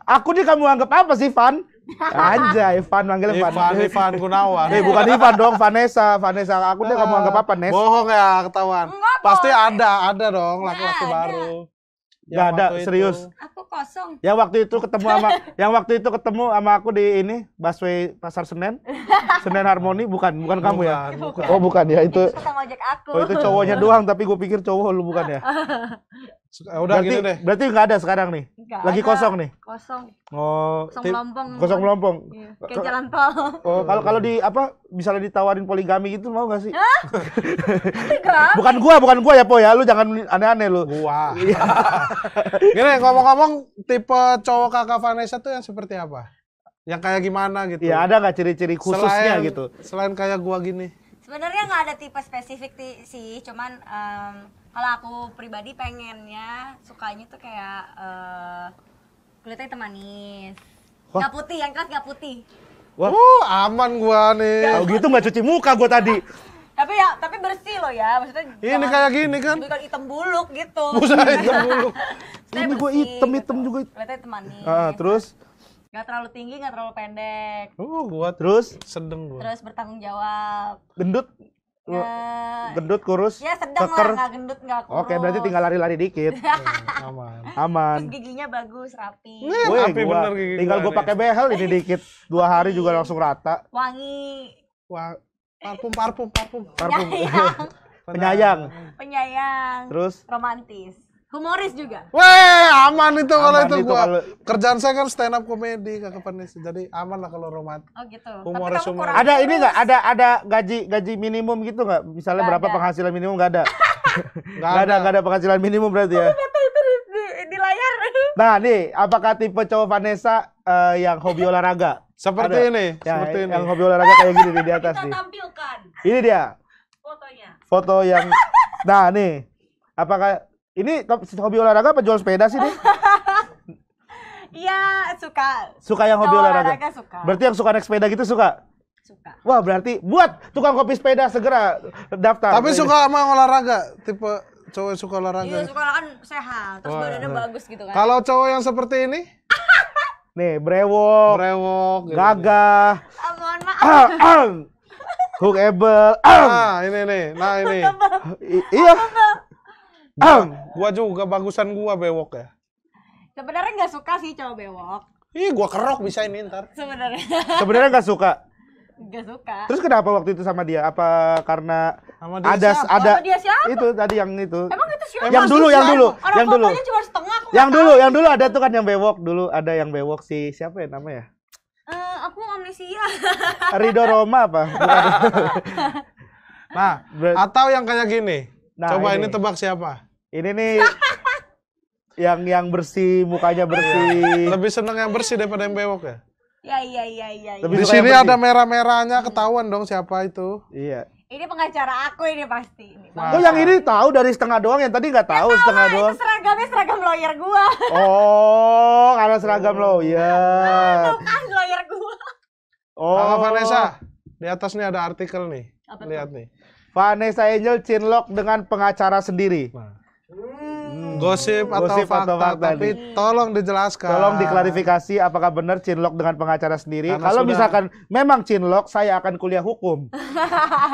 Aku nih kamu anggap apa sih, Van? Aja, Ivan manggil Ivan. Ivan, Ivan Gunawan. Eh, bukan Ivan dong, Vanessa, Vanessa. Aku deh kamu anggap apa, Nes? Bohong ya, ketahuan. Pasti ada, ada dong laki-laki baru. Gak ada serius. Aku kosong. Yang waktu itu ketemu sama yang waktu itu ketemu sama aku di ini busway Pasar Senen. Senen Harmoni bukan bukan kamu ya. Bukan. Oh bukan ya itu. Itu aku. Oh itu cowoknya doang tapi gue pikir cowok lu bukan ya. Eh, udah berarti, gitu deh. Berarti nggak ada sekarang nih. Gak Lagi ada. kosong nih. Kosong. Oh, kosong lompong. Kosong lompong. Iya. Kayak jalan tol. Oh, kalau kalau di apa misalnya ditawarin poligami gitu mau gak sih? bukan gua, bukan gua ya, Po ya. Lu jangan aneh-aneh lu. Gua. Iya. Gini ngomong-ngomong tipe cowok kakak Vanessa tuh yang seperti apa? Yang kayak gimana gitu? Ya ada nggak ciri-ciri khususnya selain, gitu? Selain kayak gua gini. Sebenarnya nggak ada tipe spesifik sih, cuman um, kalau aku pribadi pengennya sukanya tuh kayak uh, kulitnya hitam manis Wah. Gak putih, yang kelas gak putih. Wah, uh, aman gua nih. Kalau gitu nggak cuci muka gua tadi. tapi ya, tapi bersih loh ya. Maksudnya ini kayak gini kan. Bukan hitam buluk gitu. Bukan hitam buluk. ini gua hitam-hitam gitu. juga. Kulitnya hitam manis. Ah, terus Gak terlalu tinggi, gak terlalu pendek. Uh, gua terus sedeng gua. Terus bertanggung jawab. Gendut. Uh, gendut kurus ya sedang lah gak gendut gak kurus oke berarti tinggal lari-lari dikit hmm, aman aman Terus giginya bagus rapi Nih, Woy, rapi gua, bener gigi tinggal gue pakai behel ini dikit dua hari juga langsung rata wangi Wah, parfum parfum parfum parfum penyayang penyayang terus romantis Humoris juga. Weh, aman itu kalau itu, itu gua. Kalau... Kerjaan saya kan stand up komedi Kak Kepenis. Jadi aman lah kalau romantis. Oh gitu. Humoris Tapi humoris. Ada ini enggak ada ada gaji gaji minimum gitu enggak? Misalnya gak berapa ada. penghasilan minimum enggak ada. Enggak ada enggak ada penghasilan minimum berarti ya. Oh, itu di, layar. Nah, nih, apakah tipe cowok Vanessa uh, yang hobi olahraga? Seperti ada. ini, ya, seperti yang ini. Yang hobi olahraga kayak gini nih, di atas Kita nih. tampilkan. Ini dia. Fotonya. Foto yang Nah, nih. Apakah ini hobi olahraga apa jual sepeda sih nih? Iya, suka. Suka yang hobi olahraga. olahraga suka. Berarti yang suka naik sepeda gitu suka? Suka. Wah, berarti buat tukang kopi sepeda segera daftar. Tapi suka sama olahraga, tipe cowok suka olahraga. Iya, suka olahraga kan sehat, terus Wah. badannya nah. bagus gitu kan. Kalau cowok yang seperti ini? Nih, brewok. Brewok. Gitu. Gagah. Ah, mohon maaf. Ah, Ah, ah. Nah, ini nih. Nah, ini. iya gua juga bagusan gua bewok ya. Sebenarnya nggak suka sih cowok bewok. Ih, gua kerok bisa ini ntar. Sebenarnya. Sebenarnya nggak suka. Gak suka. Terus kenapa waktu itu sama dia? Apa karena sama dia ada siapa? ada sama dia siapa? itu tadi yang itu. Emang itu siapa? Yang dulu, yang dulu, Orang yang dulu. Cuma setengah, yang dulu, tahu. yang dulu ada tuh kan yang bewok dulu, ada yang bewok si siapa ya namanya? Uh, aku amnesia. Rido Roma apa? nah, atau yang kayak gini. Nah, Coba ini. ini tebak siapa? Ini nih yang yang bersih, mukanya iya. bersih. Lebih seneng yang bersih daripada yang bewok ya? Iya iya iya iya. Ya. Di sini ada merah-merahnya ketahuan dong siapa itu. Iya. Ini pengacara aku ini pasti. Ini Oh yang ini tahu dari setengah doang yang tadi nggak tahu ya, setengah itu doang. Seragamnya seragam lawyer gua. Oh karena seragam oh. lawyer. Ya. kan lawyer gua. Oh Kakak Vanessa di atas nih ada artikel nih. Apa Lihat tuh? nih. Vanessa Angel Chinlock dengan pengacara sendiri. Hmm. hmm. Gosip, Gosip atau, fakta, atau fakta, tapi tolong dijelaskan. Tolong diklarifikasi apakah benar Chinlock dengan pengacara sendiri. Karena Kalau sudah... misalkan memang Chinlock, saya akan kuliah hukum.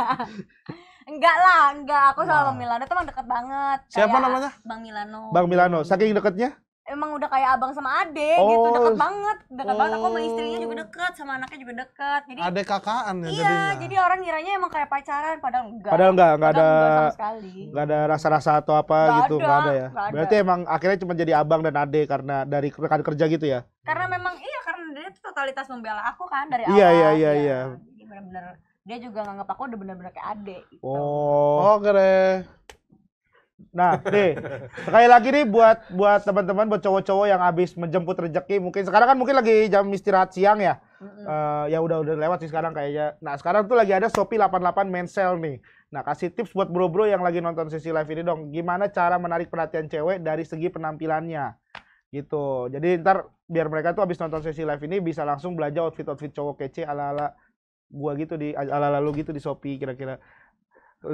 enggak lah, enggak. Aku sama nah. Bang Milano teman dekat banget. Siapa namanya? Bang Milano. Bang Milano, saking dekatnya? emang udah kayak abang sama ade oh. gitu deket banget deket oh. banget aku sama oh. istrinya juga deket sama anaknya juga deket jadi ada kakaan ya iya jadinya. jadi orang ngiranya emang kayak pacaran padahal enggak padahal enggak enggak ada enggak ada rasa-rasa atau apa gak gitu enggak ada, ya ada. berarti emang akhirnya cuma jadi abang dan ade karena dari rekan kerja gitu ya karena memang iya karena dia itu totalitas membela aku kan dari iya, iya, awal iya iya iya, benar-benar dia juga nganggap aku udah bener-bener kayak ade gitu. oh, oh keren Nah, deh. Sekali lagi nih buat buat teman-teman buat cowok-cowok yang habis menjemput rezeki mungkin sekarang kan mungkin lagi jam istirahat siang ya. Mm -hmm. uh, ya udah udah lewat sih sekarang kayaknya. Nah, sekarang tuh lagi ada Shopee 88 men sale nih. Nah, kasih tips buat bro-bro yang lagi nonton sesi live ini dong. Gimana cara menarik perhatian cewek dari segi penampilannya? Gitu. Jadi ntar biar mereka tuh habis nonton sesi live ini bisa langsung belanja outfit-outfit cowok kece ala-ala gua gitu di ala-ala lu gitu di Shopee kira-kira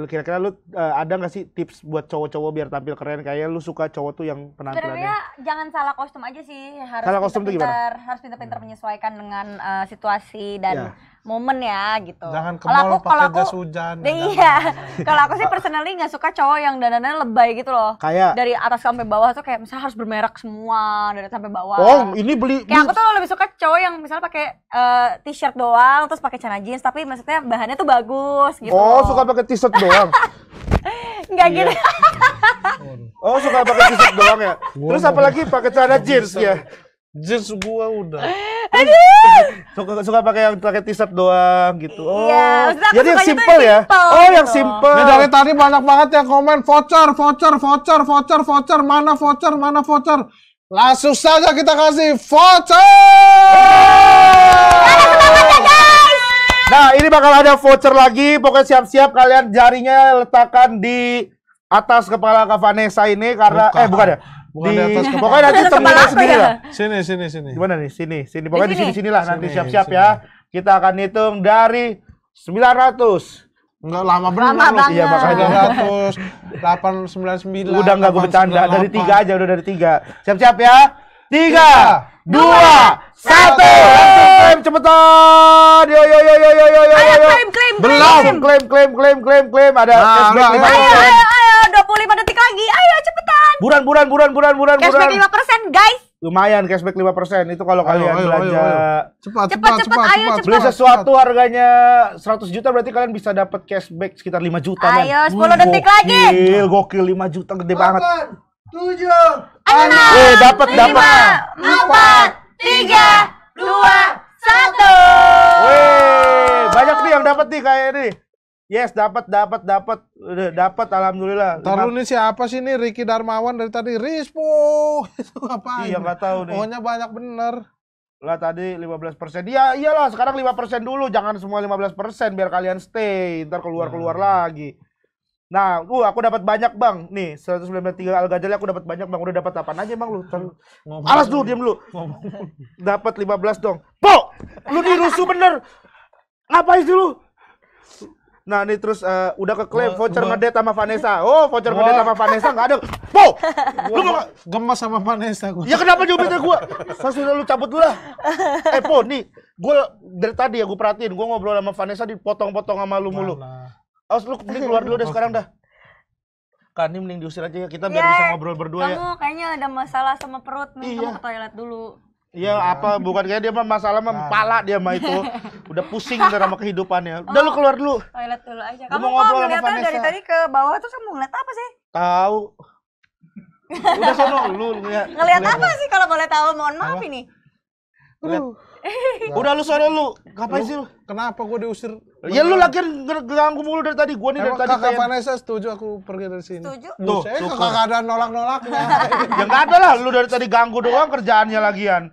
kira-kira lu uh, ada nggak sih tips buat cowok-cowok biar tampil keren kayak lu suka cowok tuh yang penampilannya sebenarnya jangan salah kostum aja sih harus salah kostum pinter, tuh gimana harus pintar-pintar hmm. menyesuaikan dengan uh, situasi dan yeah momen ya gitu. Jangan ke mall pakai jas hujan. Iya. kalau aku sih personally nggak suka cowok yang dananya lebay gitu loh. Kayak dari atas sampai bawah tuh kayak misalnya harus bermerek semua dari sampai bawah. Oh, ini beli. Kayak beli. aku tuh lebih suka cowok yang misalnya pakai uh, t-shirt doang terus pakai celana jeans tapi maksudnya bahannya tuh bagus gitu. Oh, loh. suka pakai t-shirt doang. Enggak iya. gitu. oh, suka pakai t-shirt doang ya. Terus apalagi pakai celana jeans ya. Jeans gua udah. Aduh. suka suka pakai yang pakai t-shirt doang gitu. Iya, oh. Iya, jadi yang simple ya. Simple, oh, gitu. yang simple. Nah, dari tadi banyak banget yang komen voucher, voucher, voucher, voucher, voucher, mana voucher, mana voucher. Langsung saja kita kasih voucher. Nah, ini bakal ada voucher lagi. Pokoknya siap-siap kalian jarinya letakkan di atas kepala Kak Vanessa ini karena bukan. eh bukan ya. Bukan di, di atas kepala. Pokoknya nanti temuin sendiri lah. Sini, sini, sini. Gimana nih? Sini, sini. Pokoknya di sini, sini lah Nanti siap-siap ya. Kita akan hitung dari 900 Enggak lama benar lama iya, banget. Iya makanya 100 899. Udah enggak gue bercanda, dari 3 aja udah dari 3. Siap-siap ya. 3 2 1 klaim cepetan. Yo yo yo yo yo yo yo. Ayo klaim klaim klaim. Belum klaim klaim klaim klaim klaim ada Nah, cashback 5%. Buran, buran, buran, buran, buran, cashback buran. Cashback 5% guys. Lumayan cashback 5% itu kalau kalian ayo, belanja. Ayo, ayo. Cepat, cepat, cepat, cepat, cepat, ayo, cepat. Beli sesuatu cepat. harganya 100 juta berarti kalian bisa dapat cashback sekitar 5 juta. Ayo, man. 10 Wih, detik gokil, lagi. Gokil, gokil 5 juta gede 8, banget. 7, 6, eh, dapat, dapet. 4, 3, 2, 1. Wih, banyak nih yang dapat nih kayak ini Yes, dapat dapat dapat dapat alhamdulillah. Taruh ini siapa sih ini Ricky Darmawan dari tadi Rispo itu apa? Iya nggak tahu nih. Pokoknya banyak bener. Lah tadi 15 persen. Iya iyalah sekarang 5 persen dulu, jangan semua 15 persen biar kalian stay, ntar keluar keluar hmm. lagi. Nah, uh, aku dapat banyak bang. Nih, 193 al gajali aku dapat banyak bang. Udah dapat apa aja bang lu? Alas dulu, diam lu. Dapat 15 dong. Po, lu dirusuh bener. Ngapain sih lu? Nah ini terus uh, udah keklaim voucher ngedet sama Vanessa. Oh voucher ngedet sama Vanessa nggak ada. po lu mau gemas sama Vanessa gua. Ya kenapa jawabnya gua? Saya udah lu cabut dulu lah. Eh po nih, gua dari tadi ya gua perhatiin, gua ngobrol sama Vanessa dipotong-potong sama lu mulu. Awas lu mending keluar dulu deh sekarang dah. ini mending diusir aja ya kita biar yeah, bisa ngobrol berdua kamu ya. Kamu kayaknya ada masalah sama perut nih, iya. kamu ke toilet dulu. Iya ya. apa bukan kayak dia mah masalah mah nah. pala dia mah itu udah pusing sama kehidupannya. Udah oh, lu keluar dulu. Toilet dulu aja. Kamu kok Vanessa. dari tadi ke bawah tuh kamu ngeliat apa sih? Tahu. Udah sono lu ya. ngeliat. Ngeliat, ngeliat apa, sih kalau boleh tahu? Mohon maaf ini. Lihat. Uh. Udah lu sana lu, ngapain sih lu? Kenapa gua diusir? Ya lu lagi ganggu mulu dari tadi. Gua nih dari tadi. Kakak Vanessa setuju aku pergi dari sini. Setuju. Tuh, saya kakak ada nolak nolak, yang enggak ada lah, lu dari tadi ganggu doang kerjaannya lagian.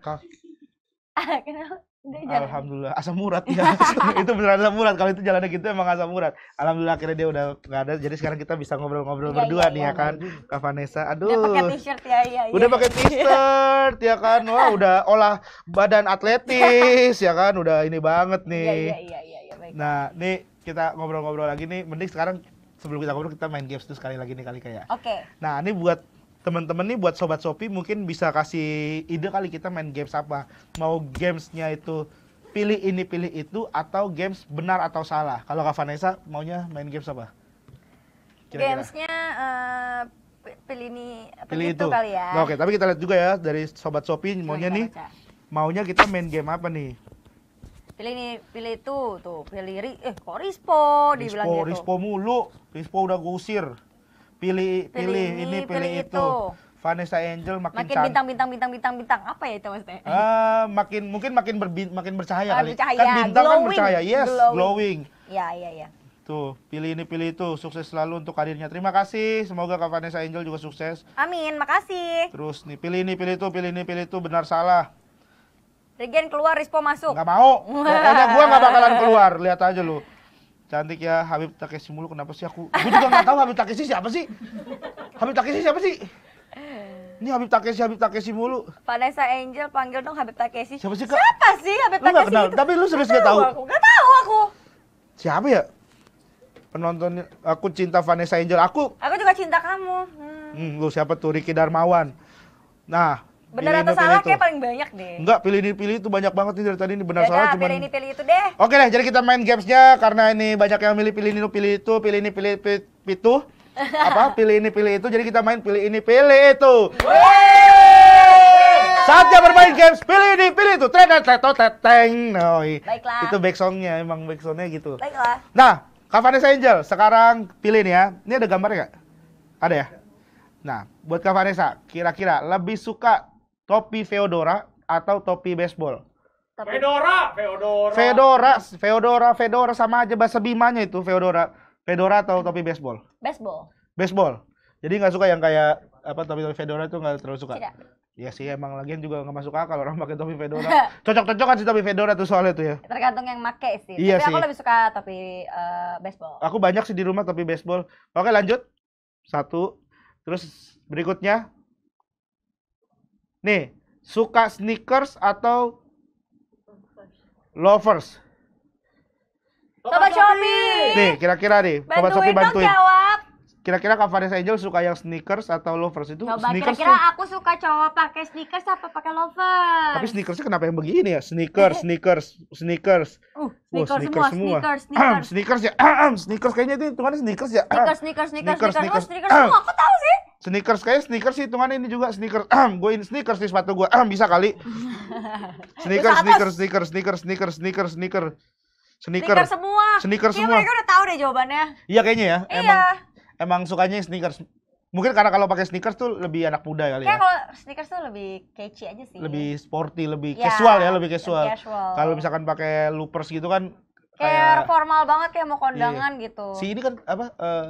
Ah, kenapa? Alhamdulillah asam urat ya. itu beneran asam urat. Kalau itu jalannya gitu emang asam urat. Alhamdulillah akhirnya dia udah nggak ada. Jadi sekarang kita bisa ngobrol-ngobrol iya, berdua ya, nih ya, ya kan. Iya. Kak Vanessa. Aduh. Udah pakai t-shirt ya, ya. Udah iya. pakai t-shirt ya kan. Wah, udah olah badan atletis ya kan. Udah ini banget nih. Iya, iya, iya, ya, baik. Nah, nih kita ngobrol-ngobrol lagi nih. Mending sekarang sebelum kita ngobrol kita main games tuh sekali lagi nih kali kayak. Ya. Oke. Okay. Nah, ini buat teman-teman nih buat sobat Shopee mungkin bisa kasih ide kali kita main games apa. Mau gamesnya itu pilih ini pilih itu atau games benar atau salah. Kalau Kak Vanessa maunya main games apa? Gamesnya uh, pilih ini pilih itu kali ya. Oke, okay. tapi kita lihat juga ya dari sobat Shopee maunya nih maunya kita main game apa nih? Pilih ini, pilih itu, tuh, pilih ri, eh kok Rispo, Rispo dibilang gitu. Rispo mulu, Rispo udah gusir pilih pilih, pilih ini pilih, pilih itu. itu. Vanessa Angel makin, makin bintang bintang bintang bintang bintang apa ya itu maksudnya? Uh, ah, makin mungkin makin berbi makin bercahaya kali. Bercahaya. Kan bintang kan glowing. kan bercahaya. Yes, glowing. glowing. Ya, ya, ya. Tuh, pilih ini pilih itu. Sukses selalu untuk karirnya. Terima kasih. Semoga Kak Vanessa Angel juga sukses. Amin, makasih. Terus nih, pilih ini pilih itu, pilih ini pilih itu, benar salah. Regen keluar, Rispo masuk. Gak mau. Pokoknya gua gak bakalan keluar. Lihat aja lu. Cantik ya Habib Takeshi mulu kenapa sih aku? Gue juga nggak tahu Habib Takeshi siapa sih? Habib Takeshi siapa sih? Ini Habib Takeshi, Habib Takeshi mulu. Vanessa Angel panggil dong Habib Takeshi. Siapa sih kak? Siapa sih Habib lu Gak kenal, tapi lu serius gak tahu? Aku gak tahu aku. Siapa ya? Penontonnya, aku cinta Vanessa Angel. Aku. Aku juga cinta kamu. Hmm, hmm lu siapa tuh Ricky Darmawan. Nah, Benar atau salah kayak paling banyak deh. Enggak, pilih ini pilih itu banyak banget nih dari tadi ini benar salah cuma pilih ini pilih itu deh. Oke deh, jadi kita main gamesnya karena ini banyak yang milih pilih ini pilih itu, pilih ini pilih itu. Apa? Pilih ini pilih itu. Jadi kita main pilih ini pilih itu. Saatnya bermain games, pilih ini, pilih itu. Tren, tren, teng. Baiklah. Itu back songnya, emang back songnya gitu. Baiklah. Nah, Kak Vanessa Angel, sekarang pilih nih ya. Ini ada gambarnya nggak? Ada ya? Nah, buat Kak Vanessa, kira-kira lebih suka topi Feodora atau topi baseball. Tapi... Fedora, Feodora. Fedora, Feodora, Fedora sama aja bahasa Bimanya itu Feodora. Fedora atau topi baseball? Baseball. Baseball. Jadi nggak suka yang kayak apa topi topi Fedora itu nggak terlalu suka. Tidak. Ya sih emang lagian juga nggak masuk akal orang pakai topi Fedora. Cocok-cocokan sih topi Fedora tuh soalnya tuh ya. Tergantung yang make sih. Iya Tapi sih. aku lebih suka topi uh, baseball. Aku banyak sih di rumah topi baseball. Oke lanjut. Satu. Terus berikutnya Nih, suka sneakers atau lovers? Sobat Shopee. Nih, kira-kira nih, Sobat Shopee bantuin. Jawab. Kira-kira Kak Vanessa Angel suka yang sneakers atau lovers itu? Coba sneakers kira-kira tuh... aku suka cowok pakai sneakers apa pakai lovers? Tapi sneakersnya kenapa yang begini ya? Sneakers, sneakers, sneakers. Uh, sneakers, oh, sneakers semua, semua. Sneakers, sneakers. sneakers ya, sneakers kayaknya itu hitungannya sneakers ya. Sneakers, sneakers, sneakers, sneakers, sneakers, oh, sneakers, sneakers, sneakers, sneakers, sneakers, sneakers, sneakers, Sneakers kayak sneakers sih hitungan ini juga sneakers. gue ini sneakers di sepatu gue. bisa kali. Sneakers, sneakers, sneakers, sneakers, sneakers, sneakers, sneakers. Sneaker. sneaker semua. Sneaker iya, semua. Mereka udah tahu deh jawabannya. Iya kayaknya ya. Iya. Emang emang sukanya sneakers. Mungkin karena kalau pakai sneakers tuh lebih anak muda kali ya. Kayak kalau sneakers tuh lebih catchy aja sih. Lebih sporty, lebih ya, casual ya, lebih casual. casual. Kalau misalkan pakai loopers gitu kan kayak, kayak formal banget kayak mau kondangan iya. gitu. Si ini kan apa uh,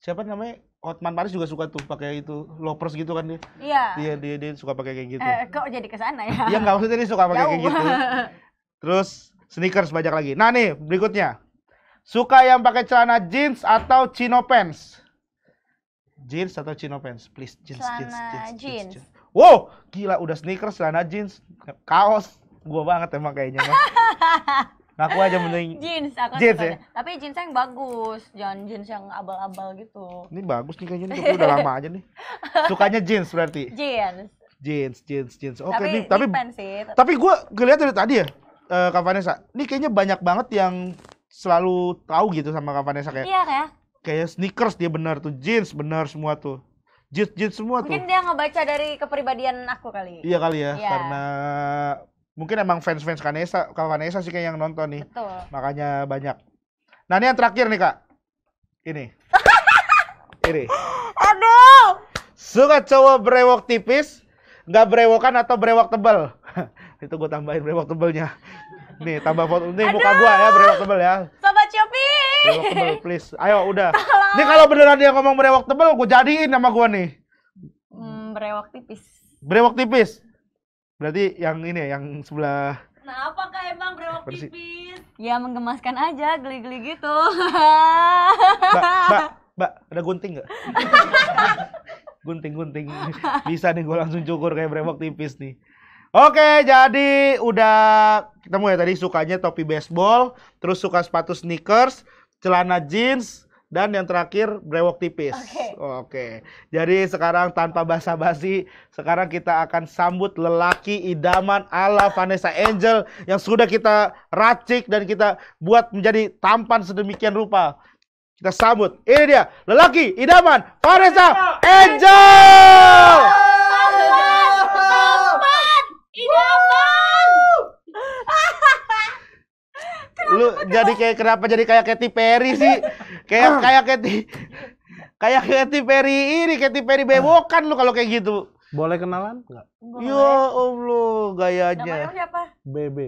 siapa namanya? Hotman Paris juga suka tuh pakai itu loafers gitu kan dia. Iya. Dia dia, dia suka pakai kayak gitu. Eh, kok jadi ke sana ya? Iya, enggak maksudnya dia suka pakai kayak gitu. Terus sneakers banyak lagi. Nah, nih berikutnya. Suka yang pakai celana jeans atau chino pants? Jeans atau chino pants? Please jeans jeans jeans. jeans. jeans. jeans. Wow, gila udah sneakers celana jeans, kaos. Gua banget emang kayaknya. aku aja mending jeans, aku jeans ya. Tapi jeans yang bagus, jangan jeans yang abal-abal gitu. Ini bagus nih kayaknya ini udah lama aja nih. Sukanya jeans berarti. Jeans. Jeans, jeans, jeans. Oke okay, tapi sih, tapi gue ngeliat dari tadi ya, uh, Kak Vanessa. Ini kayaknya banyak banget yang selalu tahu gitu sama Kak Vanessa kayak. Iya kayak. Kayak sneakers dia benar tuh, jeans benar semua tuh jeans jeans semua Mungkin tuh. Mungkin dia ngebaca dari kepribadian aku kali. Iya kali ya, ya. karena mungkin emang fans-fans kalau Vanessa sih kayak yang nonton nih. Betul. Makanya banyak. Nah, ini yang terakhir nih, Kak. Ini. ini. Aduh. Suka cowok brewok tipis, nggak brewokan atau brewok tebel. Itu gue tambahin brewok tebelnya. Nih, tambah foto. Nih, ya, Aduh. muka gue ya, brewok tebel ya. Sobat Shopee. Brewok tebel, please. Ayo, udah. Ini kalau beneran dia ngomong brewok tebel, gue jadiin nama gue nih. Hmm, brewok tipis. Brewok tipis. Berarti yang ini ya, yang sebelah Nah, apakah kak emang brewok tipis Ya menggemaskan aja, geli-geli gitu. Mbak, mbak, mbak, ada gunting gak gunting-gunting. Bisa nih gue langsung cukur kayak brewok tipis nih. Oke, jadi udah ketemu ya tadi sukanya topi baseball, terus suka sepatu sneakers, celana jeans, dan yang terakhir brewok tipis. Oke. Okay. Jadi sekarang tanpa basa-basi, sekarang kita akan sambut lelaki idaman ala Vanessa Angel yang sudah kita racik dan kita buat menjadi tampan sedemikian rupa. Kita sambut. Ini dia, lelaki idaman Vanessa Angel. Lu jadi kayak kenapa jadi kayak Katy Perry sih? kayak ah. kayak Katy kayak Katy Perry ini Katy Perry ah. bewokan lu kalau kayak gitu boleh kenalan nggak ya allah gayanya namanya siapa BB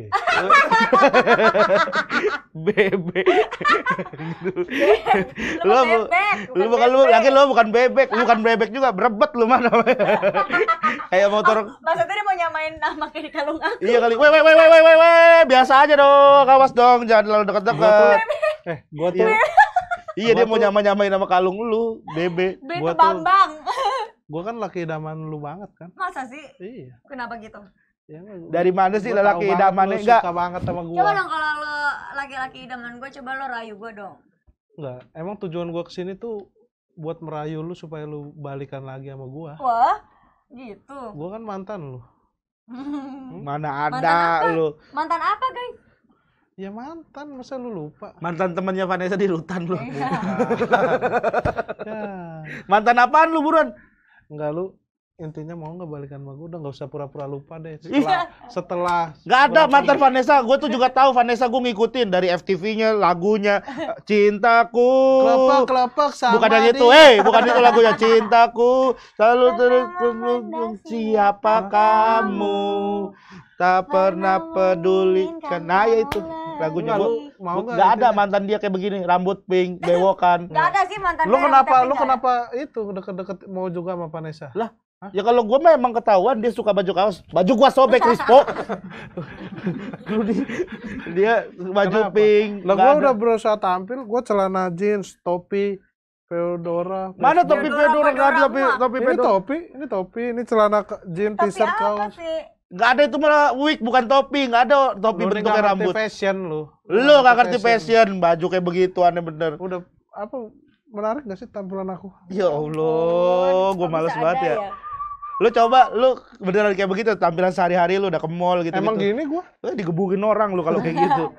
lu bebek, lu bukan lu lagi lu bukan bebek lu bukan bebek juga berebet lu mana kayak motor oh, maksudnya dia mau nyamain nama kayak kalung aku iya kali weh weh weh weh weh biasa aja dong kawas dong jangan terlalu deket-deket eh gua tuh Iya dia mau nyama-nyamain nama kalung lu, Bebe. Bebe gua Bambang. Gue kan laki idaman lu banget kan. Masa sih? Iya. Kenapa gitu? Ya, dari mana sih laki idamannya enggak? Suka banget sama gua. Coba dong kalau lu laki-laki idaman gua coba lu rayu gua dong. Enggak, emang tujuan gua kesini tuh buat merayu lu supaya lu balikan lagi sama gua. Wah, gitu. Gua kan mantan lu. Mana ada mantan lu. Mantan apa, guys? Ya mantan, masa lu lupa? Mantan temannya Vanessa di rutan lu. Iya. iya. Ya. Mantan apaan lu buruan? Enggak lu intinya mau nggak balikan sama gue udah nggak usah pura-pura lupa deh iya. setelah iya. setelah nggak ada mantan Vanessa gue tuh juga tahu Vanessa gue ngikutin dari FTV-nya lagunya cintaku kelopak kelopak bukan hanya itu eh hey, bukan itu lagunya cintaku selalu terus siapa kamu tak pernah peduli karena kan, ah, ya itu lagunya lu mau gak, gitu ada ya? mantan dia kayak begini rambut pink bewokan gak ada sih mantan lu kenapa lu kenapa itu deket-deket mau juga sama Vanessa lah Hah? Ya kalau gue memang ketahuan dia suka baju kaos, baju gua sobek Rispo. dia baju Kenapa? pink. Lah gua ada. udah berusaha tampil, gua celana jeans, topi, fedora. Mana topi fedora? Enggak ada topi, topi Ini topi, ini topi, ini celana jeans, t-shirt kaos. Sih? Gak ada itu malah wig bukan topi, gak ada topi lu bentuknya gak rambut. fashion lu. Lu gak ngerti fashion, baju kayak begitu aneh bener. Udah apa menarik gak sih tampilan aku? Ya Allah, oh, gue males banget ya. ya. Lu coba lu beneran kayak begitu tampilan sehari-hari lu udah ke mall gitu. Emang gini gua? Lu eh, digebukin orang lu kalau kayak gitu.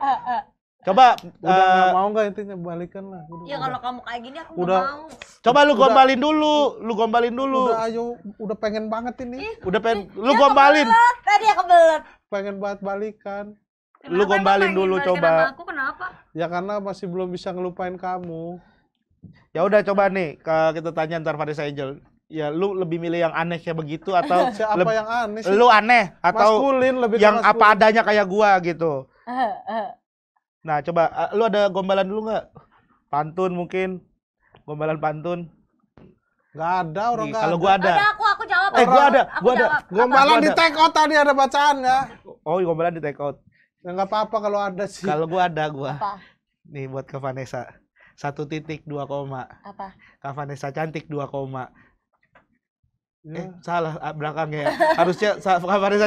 Coba udah uh, gak eh, mau nggak intinya balikan lah. Udah, ya kalau kamu kayak gini aku udah, mau. Coba lu gombalin dulu, lu gombalin dulu. Udah ayo, udah pengen banget ini. Ih, udah pengen, ih, lu gombalin. tadi aku belet. Pengen banget balikan. Kenapa lu gombalin dulu coba. Aku kenapa? Ya karena masih belum bisa ngelupain kamu. Ya udah coba nih, kita tanya ntar pada Angel ya lu lebih milih yang aneh kayak begitu atau siapa yang aneh sih? lu aneh atau maskulin, lebih yang maskulin. apa adanya kayak gua gitu eh, eh. Nah, coba uh, lu ada gombalan dulu nggak? Pantun mungkin. Gombalan pantun. Gak ada orang Kalau gua ada. Ada aku aku jawab. Eh, gua ada. Gua ada. Jawab. Gombalan di take out tadi ada bacaan ya. Oh, iya, gombalan di take out. Ya nggak apa-apa kalau ada sih. Kalau gua ada gua. Apa? Nih buat ke Vanessa. Satu titik dua koma. Apa? Kak Vanessa cantik dua koma. Eh, ah, ya. salah belakangnya. Harusnya saya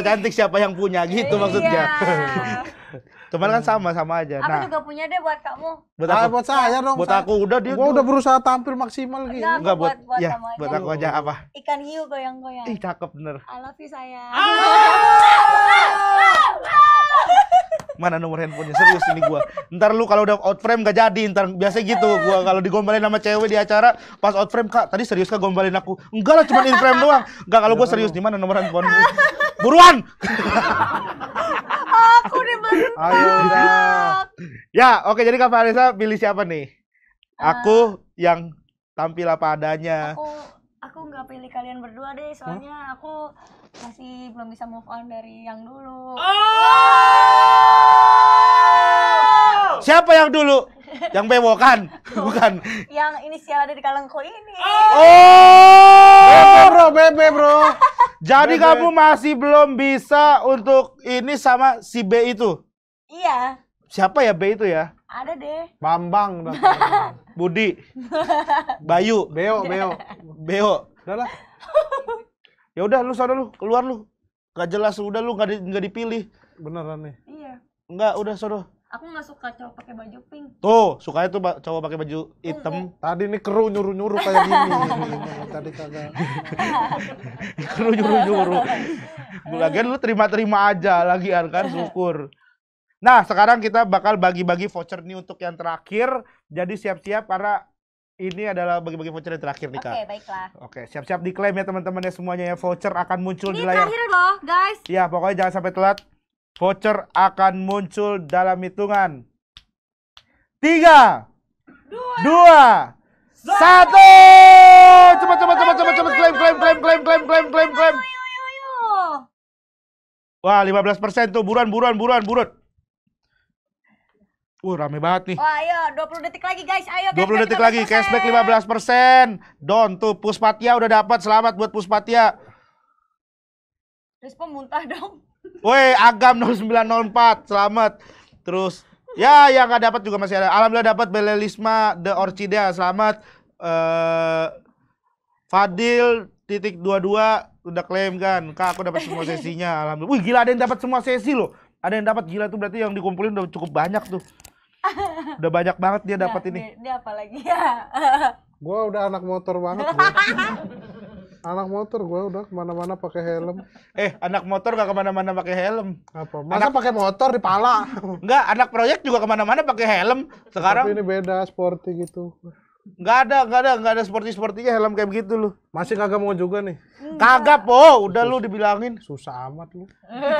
cantik siapa yang punya gitu iya. maksudnya. Cuman kan sama sama aja. Aku nah, juga punya deh buat kamu. Buat ah, aku, ah, buat saya dong. Buat aku udah dia. Gua udah berusaha tampil maksimal gitu. Enggak, Enggak buat, buat, ya, buat aku aja apa? Ikan hiu goyang-goyang. Ih, cakep bener. I love you sayang. Ah! mana nomor handphonenya serius ini gua ntar lu kalau udah out frame gak jadi ntar biasa gitu gua kalau digombalin sama cewek di acara pas out frame kak tadi serius kak gombalin aku enggak lah cuma in frame doang enggak kalau gua serius di mana nomor handphonemu buruan aku di mana? ayo udah ya oke jadi kak Farisa pilih siapa nih aku ah. yang tampil apa adanya aku nggak pilih kalian berdua deh soalnya huh? aku masih belum bisa move on dari yang dulu oh! Oh! siapa yang dulu yang bewokan bukan yang inisial ada di kalengku ini oh, oh! bebe bro bebe bro jadi bebe. kamu masih belum bisa untuk ini sama si B itu iya Siapa ya B itu ya? Ada deh. Bambang Bambang. Budi. Bayu. Beo, Beo. Beo. Udah lah. Ya udah lu sana lu, keluar lu. Gak jelas udah lu gak, di, gak dipilih. Beneran nih. Iya. Enggak, udah sono. Aku nggak suka cowok pakai baju pink. Tuh, sukanya tuh cowok pakai baju hitam. Enggak. Eh. Tadi nih keru nyuruh-nyuruh kayak gini. Tadi kagak. keru nyuruh-nyuruh. Lagian lu terima-terima aja lagi kan syukur. Nah, sekarang kita bakal bagi-bagi voucher nih untuk yang terakhir. Jadi siap-siap karena ini adalah bagi-bagi voucher yang terakhir nih Kak. Oke, okay, baiklah. Oke, siap-siap diklaim ya teman-teman ya semuanya ya voucher akan muncul ini di layar. Ini terakhir loh, guys. Iya, pokoknya jangan sampai telat. Voucher akan muncul dalam hitungan. Tiga, dua, dua satu. Cepat, cepat, cepat, cepat, cepat, klaim, klaim, klaim, klaim, klaim, klaim, klaim, klaim. Wah, 15% tuh, buruan, buruan, buruan, buruan. Wah, uh, rame banget nih. Wah, ayo 20 detik lagi guys. Ayo 20 detik lagi cashback 15%. Don tuh Puspatia udah dapat. Selamat buat Puspatia. Respon muntah dong. Woi, Agam 0904. Selamat. Terus ya yang nggak dapat juga masih ada. Alhamdulillah dapat Belelisma The Orchidea. Selamat uh, Fadil titik 22 udah klaim kan. Kak, aku dapat semua sesinya. Alhamdulillah. Wih, gila ada yang dapat semua sesi loh. Ada yang dapat gila tuh berarti yang dikumpulin udah cukup banyak tuh udah banyak banget dia dapat ini, ini dia, apa lagi ya gue udah anak motor banget anak motor gue udah kemana-mana pakai helm eh anak motor gak kemana-mana pakai helm apa masa anak... pakai motor di pala enggak anak proyek juga kemana-mana pakai helm sekarang tapi ini beda sporty gitu Enggak ada, enggak ada, enggak ada seperti sepertinya helm kayak begitu lu. Masih kagak mau juga nih. Kagak po, udah lu dibilangin susah amat lu.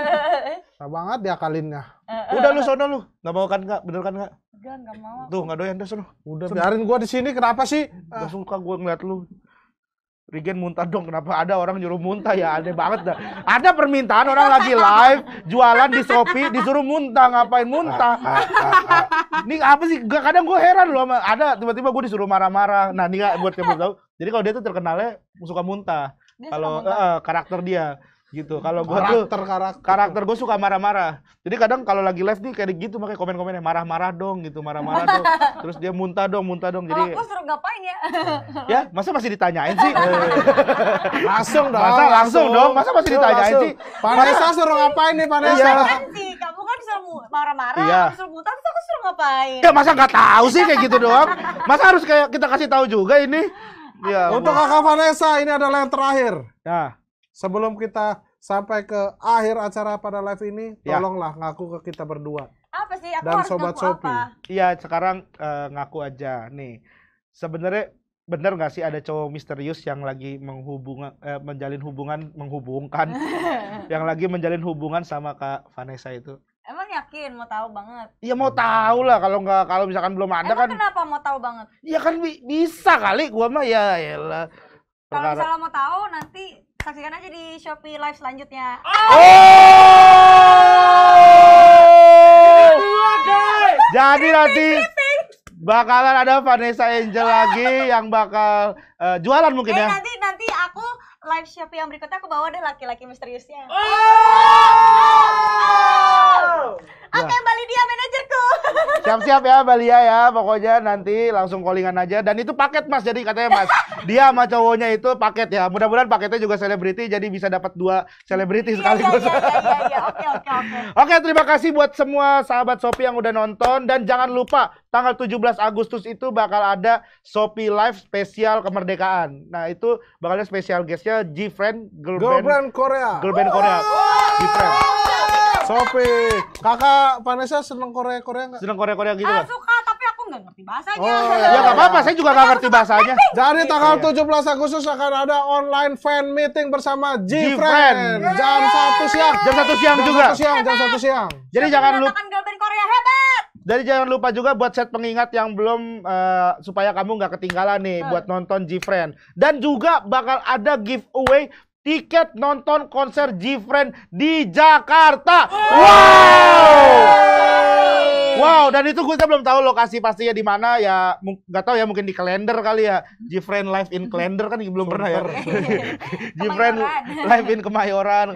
susah banget diakalinnya. Eh, udah lu sono lu, nggak mau kan nggak, bener kan nggak? Enggak, enggak mau. Tuh enggak doyan deh sono. Udah sono. biarin gua di sini, kenapa sih? Gak suka gua ngeliat lu. Regen muntah dong, kenapa ada orang nyuruh muntah ya? Aneh banget dah. Ada permintaan orang lagi live, jualan di Shopee, disuruh muntah, ngapain muntah? Ini apa sih? Kadang gue heran loh, ada tiba-tiba gue disuruh marah-marah. Nah, ini gak buat kamu tau. Jadi kalau dia tuh terkenalnya suka muntah. Kalau uh, karakter dia gitu kalau gue tuh karakter karakter gue suka marah-marah jadi kadang kalau lagi live nih kayak gitu makanya komen-komennya marah-marah dong gitu marah-marah dong terus dia muntah dong muntah dong jadi aku suruh ngapain ya ya masa masih ditanyain sih iya, iya, iya. langsung dong masa langsung, dong masa masih ditanyain sih Vanessa suruh ngapain nih Vanessa iya. kamu kan suruh marah-marah iya. suruh muntah terus aku suruh ngapain ya masa nggak tahu sih kayak gitu doang masa harus kayak kita kasih tahu juga ini Ya, untuk kakak Vanessa ini adalah yang terakhir. Nah, sebelum kita sampai ke akhir acara pada live ini, ya. tolonglah ya. ngaku ke kita berdua. Apa sih? Aku Dan harus sobat Shopee. Iya, sekarang uh, ngaku aja nih. Sebenarnya benar nggak sih ada cowok misterius yang lagi menghubung eh, menjalin hubungan menghubungkan yang lagi menjalin hubungan sama kak Vanessa itu emang yakin mau tahu banget iya mau tahu lah kalau nggak kalau misalkan belum ada emang kan kenapa mau tahu banget iya kan bi bisa kali gua mah ya, ya lah kalau misalnya mau tahu nanti Saksikan aja di Shopee Live selanjutnya. Oh! oh! Jadi nanti bakalan ada Vanessa Angel lagi yang bakal uh, jualan mungkin eh, ya. Nanti nanti aku live Shopee yang berikutnya aku bawa deh laki-laki misteriusnya. Oh! Oh! oh! Oke, okay, ya. Mbak Lydia manajerku. Siap-siap ya Mbak Lia ya, ya, pokoknya nanti langsung callingan aja. Dan itu paket Mas, jadi katanya Mas, dia sama cowoknya itu paket ya. Mudah-mudahan paketnya juga selebriti, jadi bisa dapat dua selebriti iya, sekaligus. Iya, iya, iya oke, oke, oke. Oke, terima kasih buat semua sahabat Shopee yang udah nonton. Dan jangan lupa, tanggal 17 Agustus itu bakal ada Shopee Live spesial kemerdekaan. Nah, itu bakalnya spesial guestnya G-Friend, Girl, girlband Korea. Girlband Korea. G-Friend. Sopi. Kakak Vanessa seneng Korea-Korea nggak? Seneng Korea-Korea gitu Ah, suka, tapi aku nggak ngerti bahasanya. Oh, ya iya. nggak apa-apa, saya juga nggak ngerti bahasanya. Jadi tanggal iya. tujuh 17 Agustus akan ada online fan meeting bersama G-Friend. Jam satu siang. Jam satu siang juga. Jam satu siang, jam satu siang. Jadi jangan lupa Korea Jadi jangan lupa juga buat set pengingat yang belum uh, supaya kamu nggak ketinggalan nih buat nonton J-Friend Dan juga bakal ada giveaway tiket nonton konser J-Friend di Jakarta. Wow. Wow, dan itu gue belum tahu lokasi pastinya di mana ya, nggak tahu ya mungkin di kalender kali ya. J-Friend live in kalender kan belum pernah ya. J-Friend live in Kemayoran.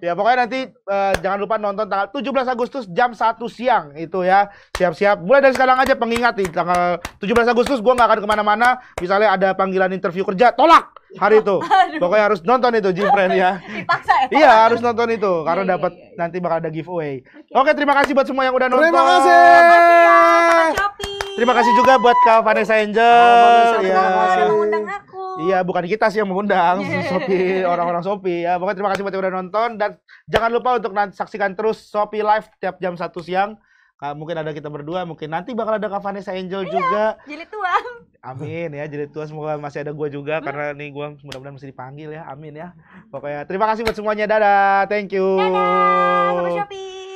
Ya pokoknya nanti uh, jangan lupa nonton tanggal 17 Agustus jam 1 siang itu ya. Siap-siap. Mulai dari sekarang aja pengingat nih tanggal 17 Agustus gue nggak akan kemana-mana. Misalnya ada panggilan interview kerja, tolak hari itu. Pokoknya harus nonton itu Jifren ya. ya. Iya, harus nonton itu karena iya, iya, dapat iya, nanti bakal ada giveaway. Okay. Oke, terima kasih buat semua yang udah nonton. Ya, terima kasih. Terima kasih, ya, terima kasih juga buat Kak Vanessa Angel. Oh, ya. Iya, bukan kita sih yang mengundang, yeah. Sopi, orang-orang Sopi ya. Pokoknya terima kasih buat yang udah nonton dan jangan lupa untuk nanti saksikan terus Sopi Live tiap jam satu siang mungkin ada kita berdua, mungkin nanti bakal ada Kak Vanessa Angel iya, juga. jadi tua. Amin ya, jadi tua semoga masih ada gue juga hmm. karena nih gue mudah-mudahan masih dipanggil ya. Amin ya. Pokoknya terima kasih buat semuanya. Dadah, thank you. Dadah, sampai